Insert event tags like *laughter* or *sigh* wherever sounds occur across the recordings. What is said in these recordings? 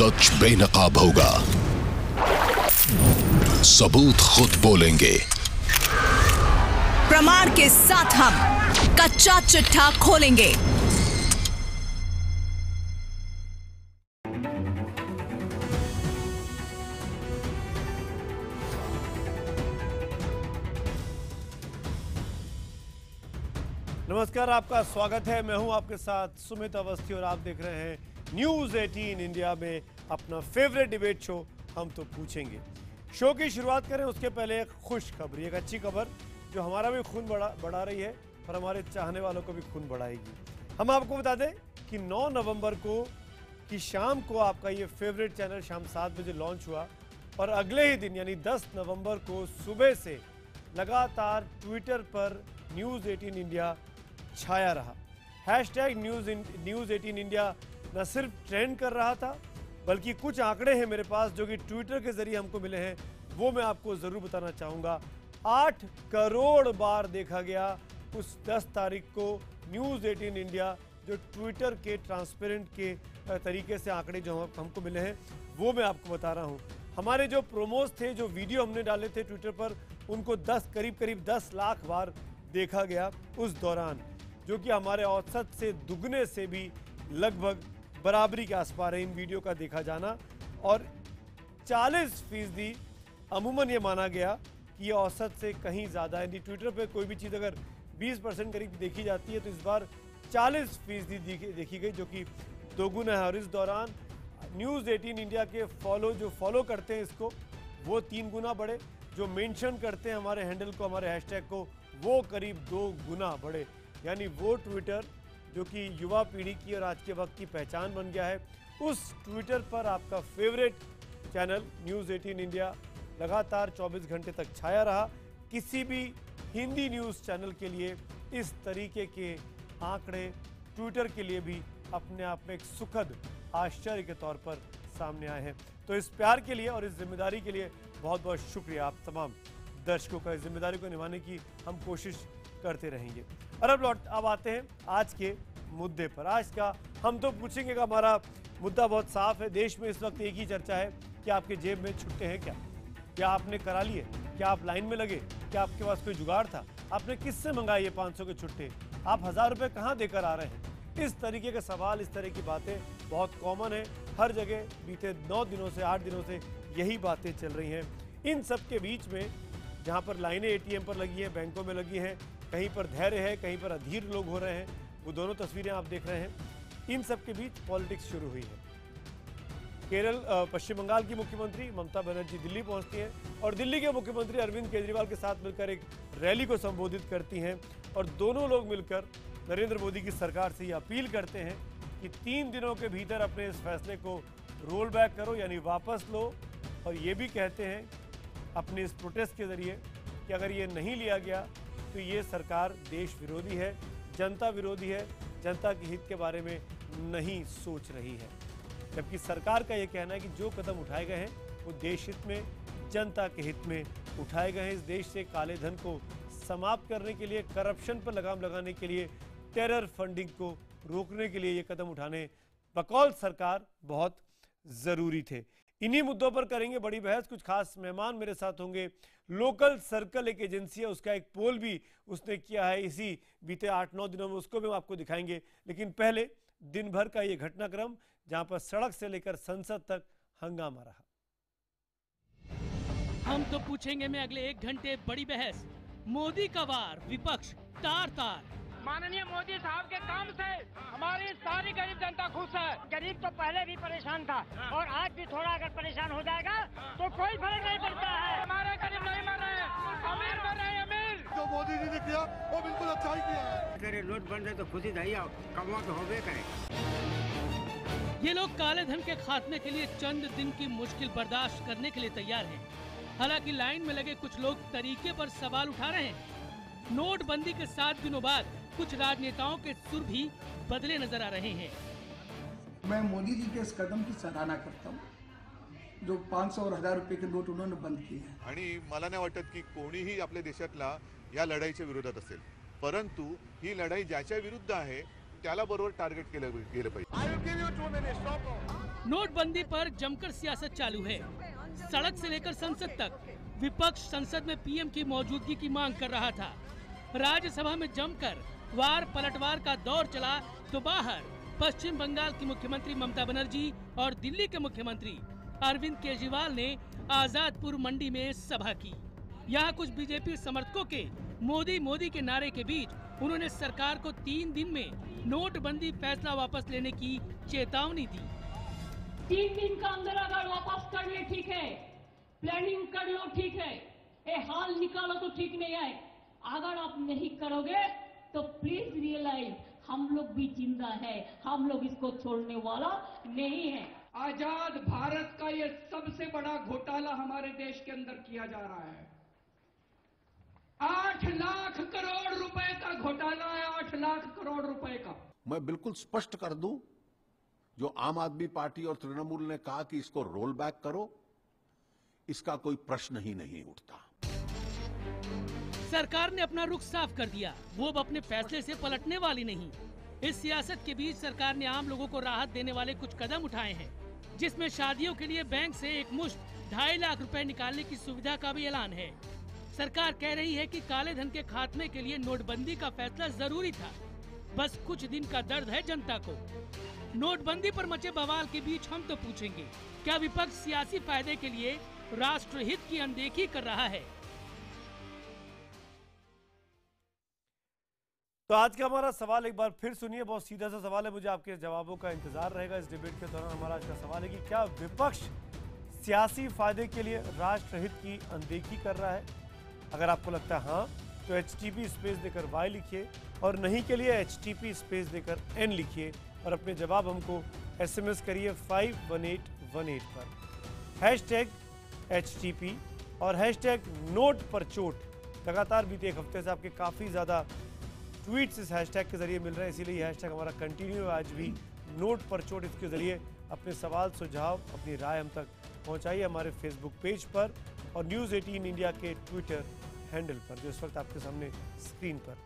सच बेनकाब होगा सबूत खुद बोलेंगे प्रमाण के साथ हम कच्चा चिट्ठा खोलेंगे नमस्कार आपका स्वागत है मैं हूं आपके साथ सुमित अवस्थी और आप देख रहे हैं न्यूज 18 इंडिया में अपना फेवरेट डिबेट शो हम तो पूछेंगे शो की शुरुआत करें उसके पहले एक खुश खबरी एक अच्छी खबर जो हमारा भी खून बढ़ा बढ़ा रही है और हमारे चाहने वालों को भी खून बढ़ाएगी हम आपको बता दें कि 9 नवंबर को की शाम को आपका ये फेवरेट चैनल शाम सात बजे लॉन्च हुआ और अगले ही दिन यानी 10 नवंबर को सुबह से लगातार ट्विटर पर न्यूज़ 18 इंडिया छाया रहा hashtag news news eighteen India न सिर्फ ट्रेंड कर रहा था बल्कि कुछ आंकड़े हैं मेरे पास जो कि ट्विटर के जरिए हमको मिले हैं वो मैं आपको ज़रूर बताना चाहूँगा आठ करोड़ बार देखा गया उस दस तारीख को न्यूज़ एटीन इंडिया जो ट्विटर के ट्रांसपेरेंट के तरीके से आंकड़े जो हमको मिले हैं वो मैं आपको बता रहा हूँ हमारे जो प्रोमोज थे जो वीडियो हमने डाले थे ट्विटर पर उनको 10 करीब करीब 10 लाख बार देखा गया उस दौरान जो कि हमारे औसत से दुगने से भी लगभग बराबरी के रहे इन वीडियो का देखा जाना और 40 फीसदी अमूमन ये माना गया कि ये औसत से कहीं ज़्यादा यदि यानी ट्विटर पे कोई भी चीज़ अगर 20 परसेंट करीब देखी जाती है तो इस बार 40 फीसदी देखी गई जो कि दोगुना है और इस दौरान न्यूज़ एटीन इंडिया के फॉलो जो फॉलो करते हैं इसको वो तीन गुना बढ़े जो मेंशन करते हैं हमारे हैंडल को हमारे हैशटैग को वो करीब दो गुना बढ़े यानी वो ट्विटर जो कि युवा पीढ़ी की और आज के वक्त की पहचान बन गया है उस ट्विटर पर आपका फेवरेट चैनल न्यूज़ 18 इंडिया लगातार 24 घंटे तक छाया रहा किसी भी हिंदी न्यूज़ चैनल के लिए इस तरीके के आंकड़े ट्विटर के लिए भी अपने आप में एक सुखद आश्चर्य के तौर पर सामने आए हैं तो इस प्यार के लिए और इस जिम्मेदारी के लिए बहुत बहुत शुक्रिया आप तमाम दर्शकों का इस जिम्मेदारी को निभाने की हम कोशिश करते रहेंगे और अब लौट अब आते हैं आज के मुद्दे पर आज का हम तो पूछेंगे का हमारा मुद्दा बहुत साफ है देश में इस वक्त एक ही चर्चा है कि आपके जेब में छुट्टे हैं क्या क्या आपने करा लिए क्या आप लाइन में लगे क्या आपके पास कोई जुगाड़ था आपने किससे मंगाए ये पाँच के छुट्टे आप हज़ार रुपये कहाँ देकर आ रहे हैं इस तरीके के सवाल इस तरह की बातें बहुत कॉमन है हर जगह बीते नौ दिनों से आठ दिनों से यही बातें चल रही हैं इन सब के बीच में जहाँ पर लाइनें एटीएम पर लगी हैं बैंकों में लगी हैं कहीं पर धैर्य है कहीं पर अधीर लोग हो रहे हैं वो दोनों तस्वीरें आप देख रहे हैं इन सब के बीच पॉलिटिक्स शुरू हुई है केरल पश्चिम बंगाल की मुख्यमंत्री ममता बनर्जी दिल्ली पहुंचती हैं और दिल्ली के मुख्यमंत्री अरविंद केजरीवाल के साथ मिलकर एक रैली को संबोधित करती हैं और दोनों लोग मिलकर नरेंद्र मोदी की सरकार से ये अपील करते हैं कि तीन दिनों के भीतर अपने इस फैसले को रोल बैक करो यानी वापस लो और ये भी कहते हैं अपने इस प्रोटेस्ट के ज़रिए कि अगर ये नहीं लिया गया तो ये सरकार देश विरोधी है जनता विरोधी है जनता के हित के बारे में नहीं सोच रही है जबकि सरकार का ये कहना है कि जो कदम उठाए गए हैं वो देश हित में जनता के हित में उठाए गए हैं इस देश से काले धन को समाप्त करने के लिए करप्शन पर लगाम लगाने के लिए टेरर फंडिंग को रोकने के लिए ये कदम उठाने बकौल सरकार बहुत ज़रूरी थे इन्हीं मुद्दों पर करेंगे बड़ी बहस कुछ खास मेहमान मेरे साथ होंगे लोकल सर्कल एक एजेंसी है उसका एक पोल भी उसने किया है इसी बीते आठ नौ दिनों में उसको भी हम आपको दिखाएंगे लेकिन पहले दिन भर का ये घटनाक्रम जहां पर सड़क से लेकर संसद तक हंगामा रहा हम तो पूछेंगे मैं अगले एक घंटे बड़ी बहस मोदी का वार विपक्ष तार तार माननीय मोदी साहब के काम से हमारी सारी गरीब जनता खुश है गरीब तो पहले भी परेशान था हाँ। और आज भी थोड़ा अगर परेशान हो जाएगा हाँ। तो कोई फर्क नहीं पड़ता है हमारे गरीब नहीं मर रहे अमीर मर रहे अमीर जो मोदी जी ने किया वो बिल्कुल अच्छा ही किया है अगर नोट बन रहे तो खुशी नहीं आओ कमा तो गए करें ये लोग काले धन के खात्मे के लिए चंद दिन की मुश्किल बर्दाश्त करने के लिए तैयार हैं। हालांकि लाइन में लगे कुछ लोग तरीके पर सवाल उठा रहे हैं नोटबंदी के सात दिनों बाद कुछ राजनेताओं के सुर भी बदले नजर आ रहे हैं मैं मोदी जी के इस कदम की सराहना करता हूँ जो सौ और हजार रुपए के नोट उन्होंने बंद किए हैं की कोणीही ही अपने देश लड़ाई के विरोध परंतु ही लड़ाई ज्यादा विरुद्ध है नोटबंदी पर जमकर सियासत चालू है सड़क से लेकर संसद तक विपक्ष संसद में पीएम की मौजूदगी की मांग कर रहा था राज्यसभा में जमकर वार पलटवार का दौर चला तो बाहर पश्चिम बंगाल की मुख्यमंत्री ममता बनर्जी और दिल्ली के मुख्यमंत्री अरविंद केजरीवाल ने आजादपुर मंडी में सभा की यहाँ कुछ बीजेपी समर्थकों के मोदी मोदी के नारे के बीच उन्होंने सरकार को तीन दिन में नोटबंदी फैसला वापस लेने की चेतावनी दी तीन दिन का अंदर अगर वापस कर ले ठीक है प्लानिंग कर लो ठीक है ए, हाल निकालो तो ठीक नहीं है अगर आप नहीं करोगे तो प्लीज रियलाइज हम लोग भी जिंदा है हम लोग इसको छोड़ने वाला नहीं है आजाद भारत का ये सबसे बड़ा घोटाला हमारे देश के अंदर किया जा रहा है आठ लाख करोड़ रुपए का घोटाला है आठ लाख करोड़ रुपए का मैं बिल्कुल स्पष्ट कर दूं जो आम आदमी पार्टी और तृणमूल ने कहा कि इसको रोल बैक करो इसका कोई प्रश्न ही नहीं उठता सरकार ने अपना रुख साफ कर दिया वो अब अपने फैसले से पलटने वाली नहीं इस सियासत के बीच सरकार ने आम लोगों को राहत देने वाले कुछ कदम उठाए हैं जिसमें शादियों के लिए बैंक से एक मुश्त ढाई लाख रुपए निकालने की सुविधा का भी ऐलान है सरकार कह रही है कि काले धन के खात्मे के लिए नोटबंदी का फैसला जरूरी था बस कुछ दिन का दर्द है जनता को नोटबंदी पर मचे बवाल के बीच हम तो पूछेंगे क्या विपक्ष सियासी फायदे के लिए राष्ट्र हित की अनदेखी कर रहा है तो आज का हमारा सवाल एक बार फिर सुनिए बहुत सीधा सा सवाल है मुझे आपके जवाबों का इंतजार रहेगा इस डिबेट के दौरान हमारा आज का सवाल है कि क्या विपक्ष सियासी फायदे के लिए राष्ट्रहित की अनदेखी कर रहा है अगर आपको लगता है हाँ तो एच स्पेस देकर वाई लिखिए और नहीं के लिए एच स्पेस देकर एन लिखिए और अपने जवाब हमको एस एम एस करिए five one eight one eight पर hashtag H T P और हैश टैग नोट पर चोट लगातार बीते एक हफ्ते से आपके काफ़ी ज़्यादा ट्वीट्स इस हैशटैग के जरिए मिल रहे हैं इसीलिए हैशटैग हमारा कंटिन्यू है आज भी नोट पर चोट इसके जरिए अपने सवाल सुझाव अपनी राय हम तक पहुंचाइए हमारे फेसबुक पेज पर और न्यूज़ एटीन इंडिया के ट्विटर हैंडल पर जो इस वक्त आपके सामने स्क्रीन पर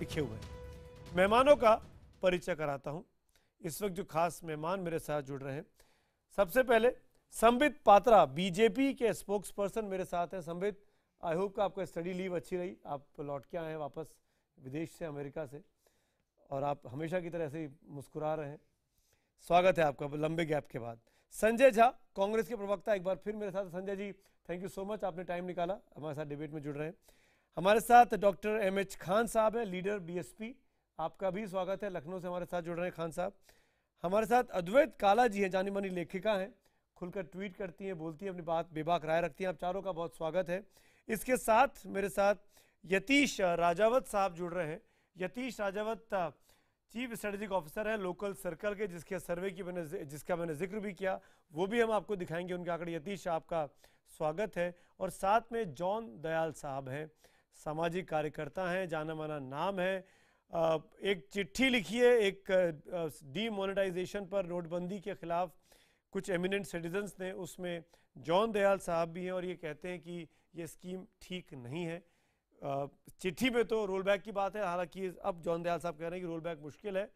लिखे हुए हैं मेहमानों का परिचय कराता हूं इस वक्त जो खास मेहमान मेरे साथ जुड़ रहे हैं सबसे पहले संबित पात्रा बीजेपी के स्पोक्स पर्सन मेरे साथ हैं संबित आई होप का आपका स्टडी लीव अच्छी रही आप लौट के आए हैं वापस विदेश से अमेरिका से और आप हमेशा की तरह से ही मुस्कुरा रहे हैं स्वागत है आपका लंबे गैप के बाद संजय झा कांग्रेस के प्रवक्ता एक बार फिर मेरे साथ Sanjay ji thank you so much आपने टाइम निकाला हमारे साथ डिबेट में जुड़ रहे हैं हमारे साथ डॉक्टर एम एच खान साहब हैं लीडर बीएसपी आपका भी स्वागत है लखनऊ से हमारे साथ जुड़ रहे हैं खान साहब हमारे साथ अद्वैत काला जी हैं जानी मानी लेखिका हैं खुलकर ट्वीट करती हैं बोलती हैं अपनी बात बेबाक राय रखती हैं आप चारों का बहुत स्वागत है इसके साथ मेरे साथ यतीश राजावत साहब जुड़ रहे हैं Yatish Rajawat chief strategic officer है लोकल सर्कल के जिसके सर्वे की मैंने जिसका मैंने जिक्र भी किया वो भी हम आपको दिखाएंगे उनके आंकड़े यतीश आपका स्वागत है और साथ में जॉन दयाल साहब हैं सामाजिक कार्यकर्ता हैं जाना माना नाम है एक चिट्ठी लिखी है एक डीमोनेटाइजेशन पर नोटबंदी के खिलाफ कुछ एमिनेंट सिटीजन्स ने उसमें जॉन दयाल साहब भी हैं और ये कहते हैं कि ये स्कीम ठीक नहीं है चिट्ठी में तो रोल बैक की बात है हालांकि अब जॉन दयाल साहब कह रहे हैं कि रोल बैक मुश्किल है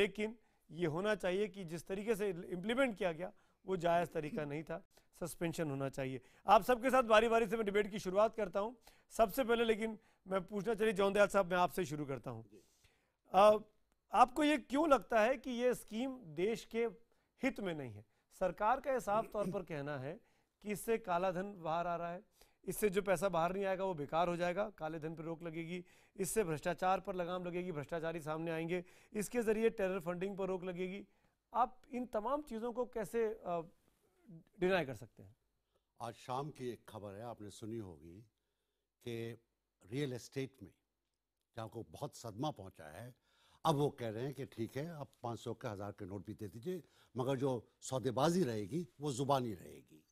लेकिन ये होना चाहिए कि जिस तरीके से इम्प्लीमेंट किया गया वो जायज़ तरीका नहीं था सस्पेंशन होना चाहिए आप सबके साथ बारी बारी से मैं डिबेट की शुरुआत करता हूँ सबसे पहले लेकिन मैं पूछना चाहिए जॉन दयाल साहब मैं आपसे शुरू करता हूँ आपको ये क्यों लगता है कि ये स्कीम देश के हित में नहीं है सरकार का साफ तौर पर कहना है कि इससे काला धन बाहर आ रहा है इससे जो पैसा बाहर नहीं आएगा वो बेकार हो जाएगा काले धन पर रोक लगेगी इससे भ्रष्टाचार पर लगाम लगेगी भ्रष्टाचारी सामने आएंगे इसके ज़रिए टेरर फंडिंग पर रोक लगेगी आप इन तमाम चीज़ों को कैसे डिनाई कर सकते हैं आज शाम की एक खबर है आपने सुनी होगी कि रियल एस्टेट में जहाँ को बहुत सदमा पहुँचा है अब वो कह रहे हैं कि ठीक है अब पाँच सौ के हज़ार के नोट भी दे दीजिए मगर जो सौदेबाजी रहेगी वो ज़ुबानी रहेगी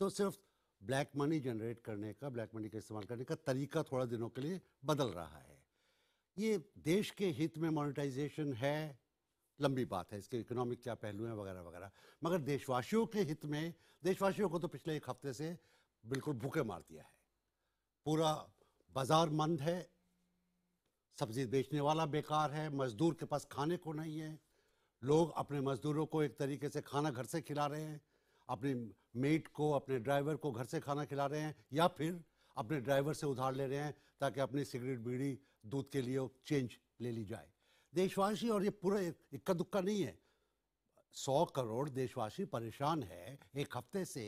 तो सिर्फ ब्लैक मनी जनरेट करने का ब्लैक मनी का इस्तेमाल करने का तरीका थोड़ा दिनों के लिए बदल रहा है ये देश के हित में मोनेटाइजेशन है लंबी बात है इसके इकोनॉमिक क्या पहलू हैं वगैरह वगैरह मगर देशवासियों के हित में देशवासियों को तो पिछले एक हफ्ते से बिल्कुल भूखे मार दिया है पूरा बाजार मंद है सब्जी बेचने वाला बेकार है मजदूर के पास खाने को नहीं है लोग अपने मजदूरों को एक तरीके से खाना घर से खिला रहे हैं अपने मेट को अपने ड्राइवर को घर से खाना खिला रहे हैं या फिर अपने ड्राइवर से उधार ले रहे हैं ताकि अपनी सिगरेट बीड़ी दूध के लिए चेंज ले ली जाए देशवासी और ये पूरा इक्का दुक्का नहीं है सौ करोड़ देशवासी परेशान है एक हफ्ते से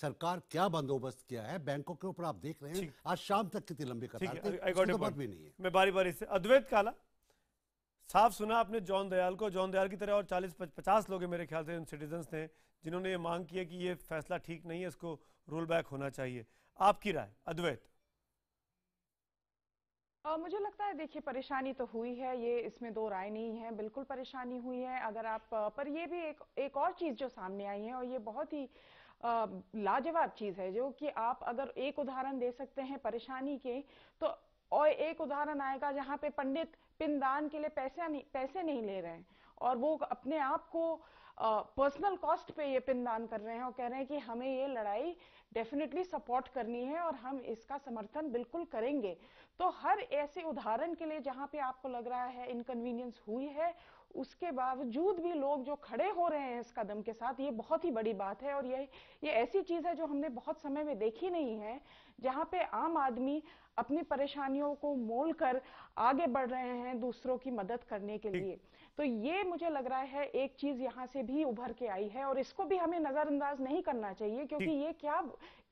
सरकार क्या बंदोबस्त किया है बैंकों के ऊपर आप देख रहे हैं आज शाम तक कितनी लंबी कतार थी तो भी नहीं है मैं बारी बारी से अद्वैत काला साफ सुना आपने जॉन दयाल को जॉन दयाल की तरह और 40 50 लोग मेरे ख्याल से उन सिटीजन्स ने जिन्होंने ये मांग की है कि ये फैसला ठीक नहीं है इसको रोल बैक होना चाहिए आपकी राय अद्वैत आ, मुझे लगता है देखिए परेशानी तो हुई है ये इसमें दो राय नहीं है बिल्कुल परेशानी हुई है अगर आप पर ये भी एक एक और चीज़ जो सामने आई है और ये बहुत ही लाजवाब चीज़ है जो कि आप अगर एक उदाहरण दे सकते हैं परेशानी के तो और एक उदाहरण आएगा जहां पे पंडित पिंडदान के लिए पैसे नहीं पैसे नहीं ले रहे हैं और वो अपने आप को पर्सनल कॉस्ट पे ये पिन दान कर रहे हैं और कह रहे हैं कि हमें ये लड़ाई डेफिनेटली सपोर्ट करनी है और हम इसका समर्थन बिल्कुल करेंगे तो हर ऐसे उदाहरण के लिए जहां पे आपको लग रहा है इनकन्वीनियंस हुई है उसके बावजूद भी लोग जो खड़े हो रहे हैं इस कदम के साथ ये बहुत ही बड़ी बात है और ये ये ऐसी चीज़ है जो हमने बहुत समय में देखी नहीं है जहाँ पे आम आदमी अपनी परेशानियों को मोल कर आगे बढ़ रहे हैं दूसरों की मदद करने के लिए तो ये मुझे लग रहा है एक चीज यहाँ से भी उभर के आई है और इसको भी हमें नजरअंदाज नहीं करना चाहिए क्योंकि ये क्या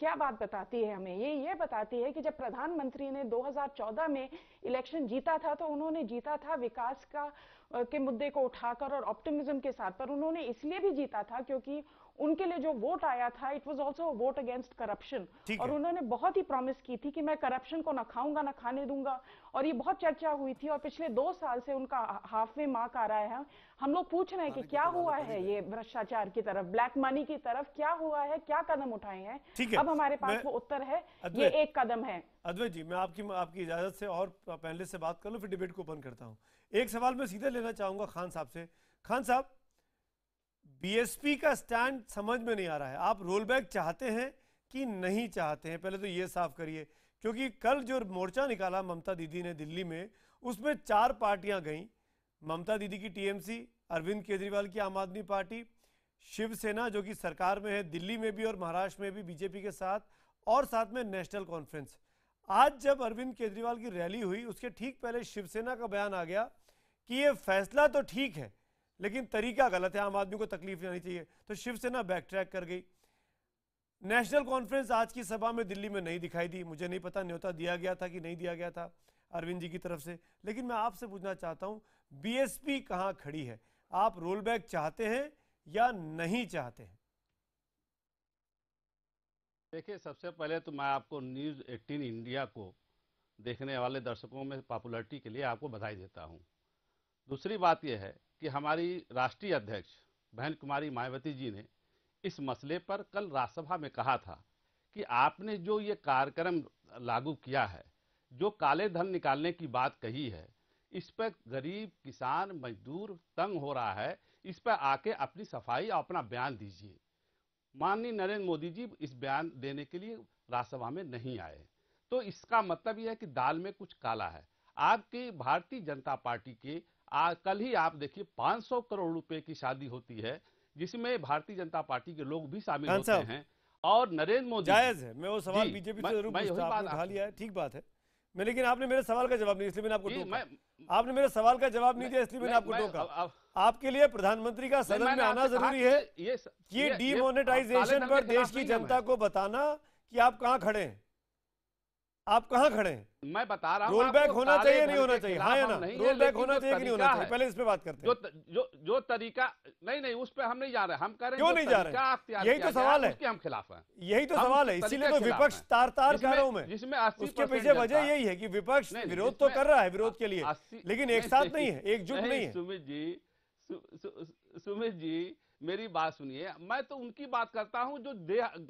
क्या बात बताती है हमें ये ये बताती है कि जब प्रधानमंत्री ने 2014 में इलेक्शन जीता था तो उन्होंने जीता था विकास का के मुद्दे को उठाकर और ऑप्टिमिज्म के साथ पर उन्होंने इसलिए भी जीता था क्योंकि उनके लिए जो वोट आया था it was also vote against corruption और उन्होंने बहुत ही प्रॉमिस की थी कि मैं करप्शन को ना खाऊंगा ना खाने दूंगा और ये बहुत चर्चा हुई थी और पिछले दो साल से उनका हाफ हाफवे मार्क आ रहा है हम लोग पूछ रहे हैं कि क्या हुआ है ये भ्रष्टाचार की तरफ ब्लैक मनी की तरफ क्या हुआ है क्या कदम उठाए हैं अब हमारे पास वो उत्तर है ये एक कदम है अद्वैत जी मैं आपकी आपकी इजाजत से और पहले से बात कर लू फिर डिबेट को ओपन करता हूँ एक सवाल मैं सीधे लेना चाहूंगा खान साहब से खान साहब बीएसपी का स्टैंड समझ में नहीं आ रहा है आप रोल बैक चाहते हैं कि नहीं चाहते हैं पहले तो ये साफ करिए क्योंकि कल जो मोर्चा निकाला ममता दीदी ने दिल्ली में उसमें चार पार्टियां गईं ममता दीदी की टीएमसी अरविंद केजरीवाल की आम आदमी पार्टी शिवसेना जो कि सरकार में है दिल्ली में भी और महाराष्ट्र में भी बीजेपी के साथ और साथ में नेशनल कॉन्फ्रेंस आज जब अरविंद केजरीवाल की रैली हुई उसके ठीक पहले शिवसेना का बयान आ गया कि ये फैसला तो ठीक है लेकिन तरीका गलत है आम आदमी को तकलीफ नहीं चाहिए तो शिवसेना बैक ट्रैक कर गई नेशनल कॉन्फ्रेंस आज की सभा में दिल्ली में नहीं दिखाई दी मुझे नहीं पता न्योता दिया गया था कि नहीं दिया गया था अरविंद जी की तरफ से लेकिन मैं आपसे पूछना चाहता हूं बीएसपी कहाँ खड़ी है आप रोल बैक चाहते हैं या नहीं चाहते हैं देखिए सबसे पहले तो मैं आपको न्यूज़ 18 इंडिया को देखने वाले दर्शकों में पॉपुलरिटी के लिए आपको बधाई देता हूँ दूसरी बात यह है कि हमारी राष्ट्रीय अध्यक्ष बहन कुमारी मायावती जी ने इस मसले पर कल राज्यसभा में कहा था कि आपने जो ये कार्यक्रम लागू किया है जो काले धन निकालने की बात कही है इस पर गरीब किसान मजदूर तंग हो रहा है इस पर आके अपनी सफाई और अपना बयान दीजिए माननीय नरेंद्र मोदी जी इस बयान देने के लिए राज्यसभा में नहीं आए तो इसका मतलब यह है कि दाल में कुछ काला है आपके भारतीय जनता पार्टी के आ, कल ही आप देखिए 500 करोड़ रुपए की शादी होती है जिसमें भारतीय जनता पार्टी के लोग भी शामिल होते हैं और नरेंद्र मोदी जायज है मैं वो सवाल बीजेपी से जरूर उठा लिया है ठीक बात है मैं लेकिन आपने मेरे सवाल का जवाब नहीं इसलिए मैंने आपको टोका आपने मेरे सवाल का जवाब नहीं दिया इसलिए मैंने आपको टोका आपके लिए प्रधानमंत्री का सदन में आना जरूरी है ये डीमोनेटाइजेशन पर देश की जनता को बताना कि आप कहाँ खड़े हैं आप कहाँ खड़े हैं मैं बता रहा हूँ रोल बैक होना चाहिए हाँ नहीं होना चाहिए हाँ या ना रोल बैक होना चाहिए नहीं होना चाहिए पहले इस पे बात करते हैं जो जो जो तरीका नहीं नहीं उस पे हम नहीं जा रहे हम कह रहे क्यों नहीं जा रहे यही तो सवाल है हम खिलाफ हैं यही तो सवाल है इसीलिए तो विपक्ष तार तार कह रहा हूँ मैं जिसमें उसके पीछे वजह यही है की विपक्ष विरोध तो कर रहा है विरोध के लिए लेकिन एक साथ नहीं है एकजुट नहीं है सुमित जी सुमित जी मेरी बात सुनिए मैं तो उनकी बात करता हूं जो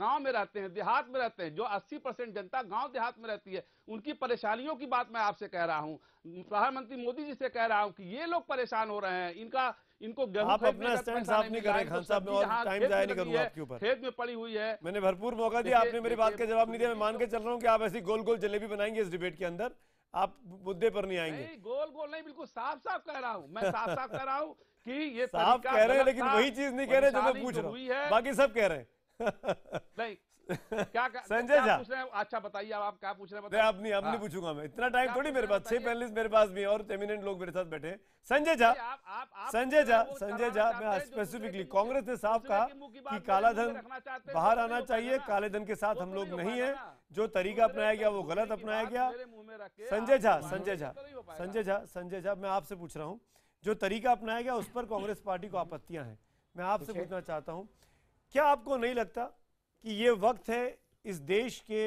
गांव में रहते हैं देहात में रहते हैं जो 80 परसेंट जनता गांव देहात में रहती है उनकी परेशानियों की बात मैं आपसे कह रहा हूं प्रधानमंत्री मोदी जी से कह रहा हूं कि ये लोग परेशान हो रहे हैं इनका इनको आप अपना स्टैंड साफ नहीं खान साहब और टाइम जाया नहीं करूंगा आपके ऊपर खेत में पड़ी हुई है मैंने भरपूर मौका दिया आपने मेरी बात का जवाब नहीं दिया मैं मान के चल रहा हूँ की आप ऐसी गोल गोल जलेबी बनाएंगे इस डिबेट के अंदर आप मुद्दे पर नहीं आएंगे नहीं, गोल गोल नहीं बिल्कुल साफ साफ कह रहा हूँ मैं साफ साफ कह रहा हूँ कि ये साफ कह रहे हैं लेकिन वही चीज नहीं कह रहे जो मैं पूछ तो रहा हूँ बाकी सब कह रहे हैं नहीं *laughs* क्या संजय झा पूछ रहे हैं अच्छा बताइए अब आप क्या पूछ रहे हैं नहीं अब नहीं पूछूंगा मैं इतना टाइम थोड़ी मेरे पास छह पैनलिस्ट मेरे पास भी और एमिनेंट लोग मेरे साथ बैठे संजय झा संजय झा संजय झा मैं स्पेसिफिकली कांग्रेस ने साफ कहा कि काला धन बाहर आना चाहिए काले धन के साथ हम लोग नहीं है जो तरीका अपनाया गया वो गलत अपनाया गया संजय झा संजय झा संजय झा संजय झा मैं आपसे पूछ रहा हूँ जो तरीका अपनाया गया उस पर कांग्रेस पार्टी को आपत्तियां हैं मैं आपसे पूछना चाहता हूं क्या आपको नहीं लगता कि ये वक्त है इस देश के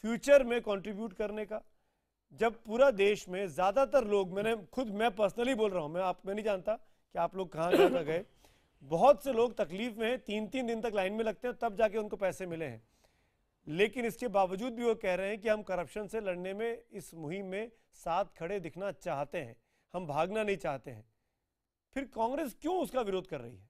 फ्यूचर में कंट्रीब्यूट करने का जब पूरा देश में ज़्यादातर लोग मैंने खुद मैं पर्सनली बोल रहा हूं मैं आप मैं नहीं जानता कि आप लोग कहाँ कहाँ गए बहुत से लोग तकलीफ में हैं तीन तीन दिन तक लाइन में लगते हैं तब जाके उनको पैसे मिले हैं लेकिन इसके बावजूद भी वो कह रहे हैं कि हम करप्शन से लड़ने में इस मुहिम में साथ खड़े दिखना चाहते हैं हम भागना नहीं चाहते हैं फिर कांग्रेस क्यों उसका विरोध कर रही है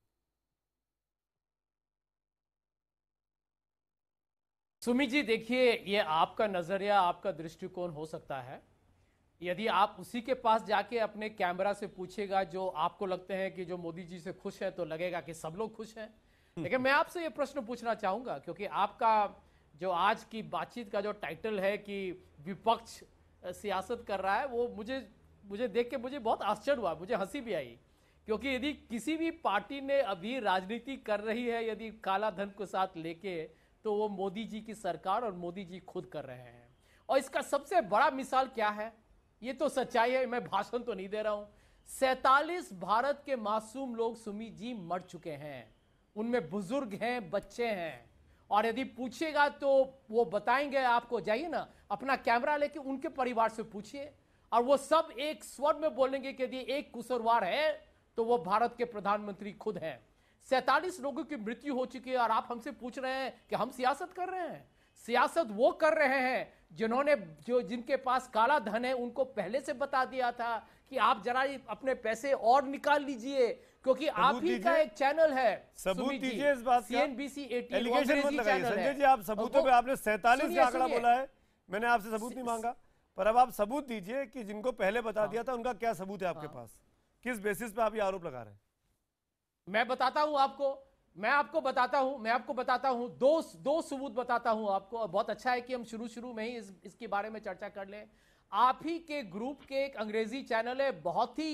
सुमित जी देखिए ये आपका नजरिया आपका दृष्टिकोण हो सकता है यदि आप उसी के पास जाके अपने कैमरा से पूछेगा जो आपको लगते हैं कि जो मोदी जी से खुश है तो लगेगा कि सब लोग खुश हैं हम्म। लेकिन मैं आपसे ये प्रश्न पूछना चाहूंगा क्योंकि आपका जो आज की बातचीत का जो टाइटल है कि विपक्ष सियासत कर रहा है वो मुझे मुझे देख के मुझे बहुत आश्चर्य हुआ मुझे हंसी भी आई क्योंकि यदि किसी भी पार्टी ने अभी राजनीति कर रही है यदि काला धन को साथ लेके तो वो मोदी जी की सरकार और मोदी जी खुद कर रहे हैं और इसका सबसे बड़ा मिसाल क्या है ये तो सच्चाई है मैं भाषण तो नहीं दे रहा हूँ सैतालीस भारत के मासूम लोग सुमी जी मर चुके हैं उनमें बुजुर्ग हैं बच्चे हैं और यदि पूछेगा तो वो बताएंगे आपको जाइए ना अपना कैमरा लेके उनके परिवार से पूछिए और वो सब एक स्वर में बोलेंगे कि यदि एक कुसरवार है तो वो भारत के प्रधानमंत्री खुद हैं सैतालीस लोगों की मृत्यु हो चुकी है और आप हमसे पूछ रहे हैं कि हम सियासत कर रहे हैं सियासत वो कर रहे हैं जिन्होंने जो जिनके पास काला धन है उनको पहले से बता दिया था कि आप जरा अपने पैसे और निकाल लीजिए क्योंकि आप ही का एक चैनल है सबूत दीजिए इस बात मत लगाइए संजय जी आप सबूतों पे आपने सैतालीस का आंकड़ा बोला है मैंने आपसे सबूत नहीं मांगा पर अब आप सबूत दीजिए कि जिनको पहले बता हाँ। दिया था उनका क्या सबूत है आपके हाँ। पास किस बेसिस पे आप ये आरोप लगा रहे हैं मैं बताता हूं आपको मैं आपको बताता हूं मैं आपको बताता हूं दो दो सबूत बताता हूं आपको और बहुत अच्छा है कि हम शुरू शुरू में ही इस, इसके बारे में चर्चा कर ले आप ही के ग्रुप के एक अंग्रेजी चैनल है बहुत ही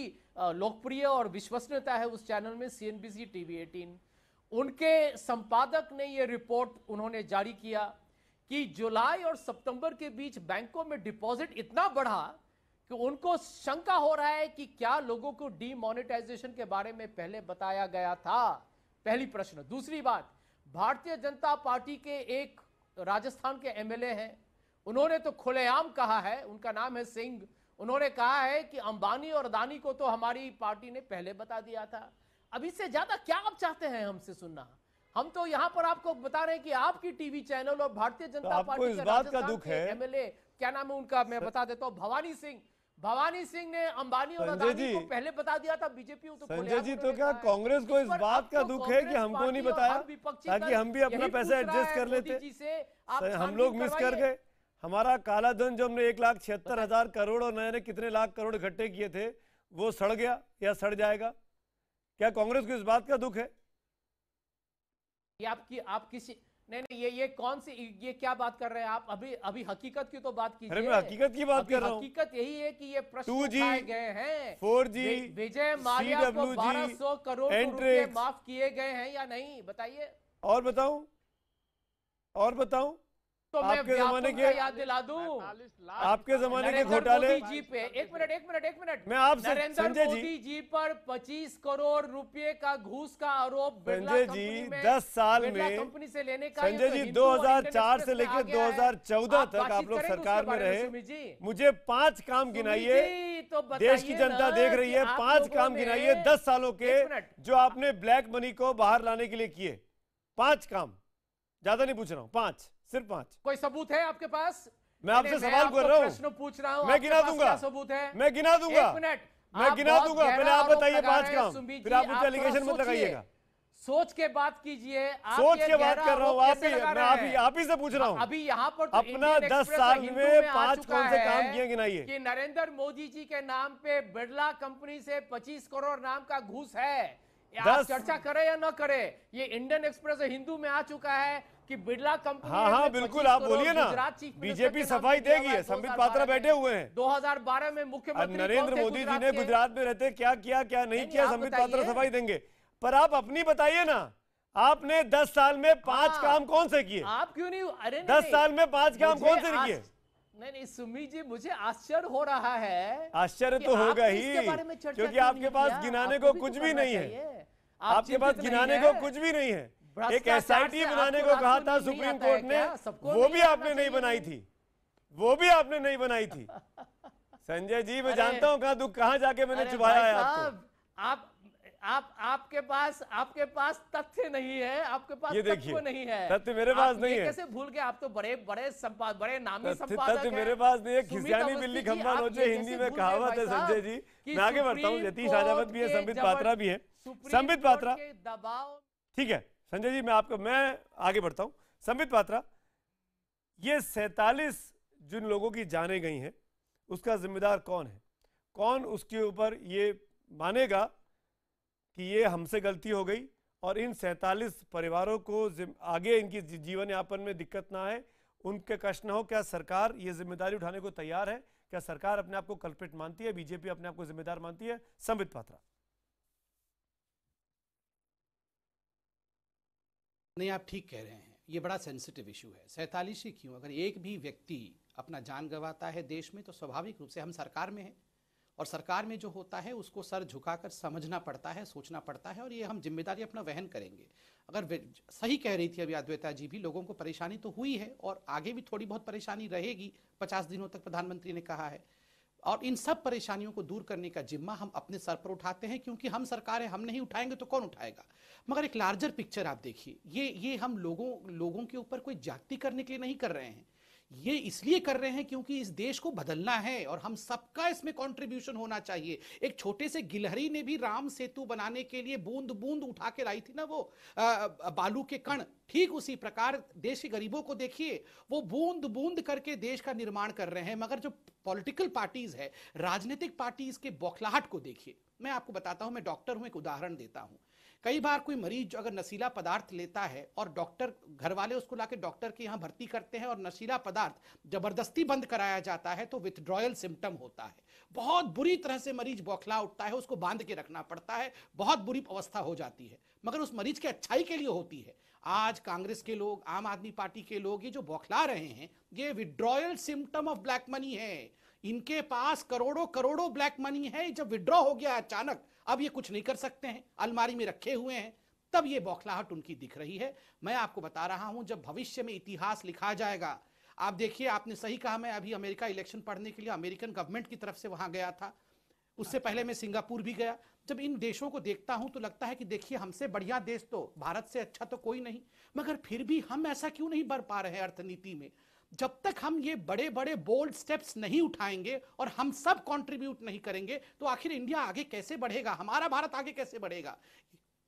लोकप्रिय और विश्वसनीयता है उस चैनल में C N B C TV eighteen उनके संपादक ने ये रिपोर्ट उन्होंने जारी किया कि जुलाई और सितंबर के बीच बैंकों में डिपॉजिट इतना बढ़ा कि उनको शंका हो रहा है कि क्या लोगों को डीमोनेटाइजेशन के बारे में पहले बताया गया था पहली प्रश्न दूसरी बात भारतीय जनता पार्टी के एक राजस्थान के एमएलए हैं उन्होंने तो खुलेआम कहा है उनका नाम है सिंह उन्होंने कहा है कि अंबानी और अदानी को तो हमारी पार्टी ने पहले बता दिया था अब इससे ज्यादा क्या आप चाहते हैं हमसे सुनना हम तो यहाँ पर आपको बता रहे हैं कि आपकी टीवी चैनल और भारतीय जनता तो पार्टी इस बात का दुख है एमएलए क्या नाम है उनका मैं बता देता हूँ भवानी सिंह भवानी सिंह ने अंबानी और अदानी को पहले बता दिया था बीजेपी तो संजय जी तो क्या कांग्रेस को इस बात का तो दुख है कि हमको नहीं बताया ताकि हम भी अपना पैसा एडजस्ट कर लेते हम लोग मिस कर गए हमारा काला धन जो हमने एक लाख छिहत्तर हजार करोड़ और नए कितने लाख करोड़ इकट्ठे किए थे वो सड़ गया या सड़ जाएगा क्या कांग्रेस को इस बात का दुख है कि आपकी आप किसी नहीं नहीं ये ये कौन सी ये क्या बात कर रहे हैं आप अभी अभी हकीकत की तो बात कीजिए मैं हकीकत की बात कर रहा हूँ हकीकत यही है कि ये प्रश्न उठाए गए हैं फोर जी विजय माल्या को 1200 करोड़ रुपए माफ किए गए हैं या नहीं बताइए और बताऊं और बताऊं तो मैं जमाने के याद दिला दू आपके जमाने के घोटाले जी पे एक मिनट एक मिनट एक मिनट मैं आपसे नरेंद्र मोदी जी पर 25 करोड़ रुपए का घूस का आरोप संजय जी 10 साल में कंपनी से लेने का संजय जी 2004 से लेकर 2014 तक आप लोग सरकार में रहे मुझे पांच काम गिनाइए तो देश की जनता देख रही है पांच काम गिनाइए दस सालों के जो आपने ब्लैक मनी को बाहर लाने के लिए किए पांच काम ज्यादा नहीं पूछ रहा हूँ पांच सिर्फ पांच कोई सबूत है आपके पास मैं आपसे सवाल कर रहा हूँ प्रश्न पूछ रहा हूँ मैं गिना दूंगा सबूत है मैं गिना दूंगा मिनट मैं गिना दूंगा पहले आप बताइए पांच काम फिर आप मुझे एलिगेशन मत लगाइएगा सोच के बात कीजिए सोच के बात कर रहा हूँ आप ही मैं आप ही आप ही से पूछ रहा हूँ अभी यहाँ पर तो अपना दस साल में पांच कौन से काम किए गिनाइए कि नरेंद्र मोदी जी के नाम पे बिरला कंपनी से पच्चीस करोड़ नाम का घूस है आप चर्चा करें या ना करें ये इंडियन एक्सप्रेस हिंदू में आ चुका है कि बिरला कंपनी हाँ हाँ बिल्कुल आप बोलिए ना बीजेपी सफाई देगी है संबित पात्रा बैठे हुए हैं 2012 में मुख्यमंत्री नरेंद्र मोदी जी ने गुजरात में रहते क्या किया क्या नहीं किया संबित पात्रा सफाई देंगे पर आप अपनी बताइए ना आपने दस साल में पांच हाँ। काम कौन से किए आप क्यों नहीं अरे दस साल में पांच काम कौन से किए नहीं नहीं सुमी जी मुझे आश्चर्य हो रहा है आश्चर्य तो होगा ही क्योंकि तो आपके पास गिनाने को कुछ भी नहीं है आपके पास गिनाने को कुछ भी नहीं है एक टी बनाने को कहा था सुप्रीम कोर्ट ने वो भी आपने नहीं बनाई थी वो भी आपने नहीं बनाई थी *laughs* संजय जी मैं जानता हूँ कहा दुख कहाँ जाके मैंने छुपाया है आपको आप आप आपके पास आपके पास तथ्य नहीं है आपके पास ये तथ्य नहीं है तथ्य मेरे पास नहीं है कैसे भूल के आप तो बड़े बड़े संपाद बड़े नामी संपादक तथ्य मेरे पास नहीं है खिसियानी बिल्ली खम्बा नोचे हिंदी में कहावत है संजय जी मैं आगे बढ़ता हूँ यतीश राजावत भी है संबित पात्रा भी है संबित पात्रा दबाव ठीक है संजय जी मैं आपको मैं आगे बढ़ता हूं संबित पात्रा ये सैतालीस जिन लोगों की जाने गई हैं उसका जिम्मेदार कौन है कौन उसके ऊपर ये मानेगा कि ये हमसे गलती हो गई और इन सैतालीस परिवारों को आगे इनकी जीवन यापन में दिक्कत ना आए उनके कष्ट ना हो क्या सरकार ये जिम्मेदारी उठाने को तैयार है क्या सरकार अपने आप को कल्पित मानती है बीजेपी अपने आप को जिम्मेदार मानती है संबित पात्रा नहीं आप ठीक कह रहे हैं ये बड़ा सेंसिटिव इशू है सैंतालीस ही क्यों अगर एक भी व्यक्ति अपना जान गंवाता है देश में तो स्वाभाविक रूप से हम सरकार में हैं और सरकार में जो होता है उसको सर झुकाकर समझना पड़ता है सोचना पड़ता है और ये हम जिम्मेदारी अपना वहन करेंगे अगर सही कह रही थी अभी अद्वैता जी भी लोगों को परेशानी तो हुई है और आगे भी थोड़ी बहुत परेशानी रहेगी पचास दिनों तक प्रधानमंत्री ने कहा है और इन सब परेशानियों को दूर करने का जिम्मा हम अपने सर पर उठाते हैं क्योंकि हम सरकार है हम नहीं उठाएंगे तो कौन उठाएगा मगर एक लार्जर पिक्चर आप देखिए ये ये हम लोगों लोगों के ऊपर कोई जागती करने के लिए नहीं कर रहे हैं ये इसलिए कर रहे हैं क्योंकि इस देश को बदलना है और हम सबका इसमें कंट्रीब्यूशन होना चाहिए एक छोटे से गिलहरी ने भी राम सेतु बनाने के लिए बूंद बूंद उठा के लाई थी ना वो आ, बालू के कण ठीक उसी प्रकार देश के गरीबों को देखिए वो बूंद बूंद करके देश का निर्माण कर रहे हैं मगर जो पॉलिटिकल पार्टीज है राजनीतिक पार्टीज के बौखलाहट को देखिए मैं आपको बताता हूं मैं डॉक्टर हूं एक उदाहरण देता हूं कई बार कोई मरीज अगर नशीला पदार्थ लेता है और डॉक्टर घर वाले उसको लाके डॉक्टर के यहाँ भर्ती करते हैं और नशीला पदार्थ जबरदस्ती बंद कराया जाता है तो विथड्रॉयल सिम्टम होता है बहुत बुरी तरह से मरीज बौखला उठता है उसको बांध के रखना पड़ता है बहुत बुरी अवस्था हो जाती है मगर उस मरीज की अच्छाई के लिए होती है आज कांग्रेस के लोग आम आदमी पार्टी के लोग ये जो बौखला रहे हैं ये withdrawal symptom of black money है इनके पास करोड़ों करोड़ों ब्लैक मनी है जब विड्रॉ हो गया अचानक अब ये कुछ नहीं कर सकते हैं अलमारी में रखे हुए हैं तब ये बौखलाहट उनकी दिख रही है मैं आपको बता रहा हूं जब भविष्य में इतिहास लिखा जाएगा आप देखिए आपने सही कहा मैं अभी अमेरिका इलेक्शन पढ़ने के लिए अमेरिकन गवर्नमेंट की तरफ से वहां गया था उससे पहले मैं सिंगापुर भी गया जब इन देशों को देखता हूं तो लगता है कि देखिए हमसे बढ़िया देश तो भारत से अच्छा तो कोई नहीं मगर फिर भी हम ऐसा क्यों नहीं बढ़ पा रहे अर्थनीति में जब तक हम ये बड़े बड़े बोल्ड स्टेप्स नहीं उठाएंगे और हम सब कंट्रीब्यूट नहीं करेंगे तो आखिर इंडिया आगे कैसे बढ़ेगा हमारा भारत आगे कैसे बढ़ेगा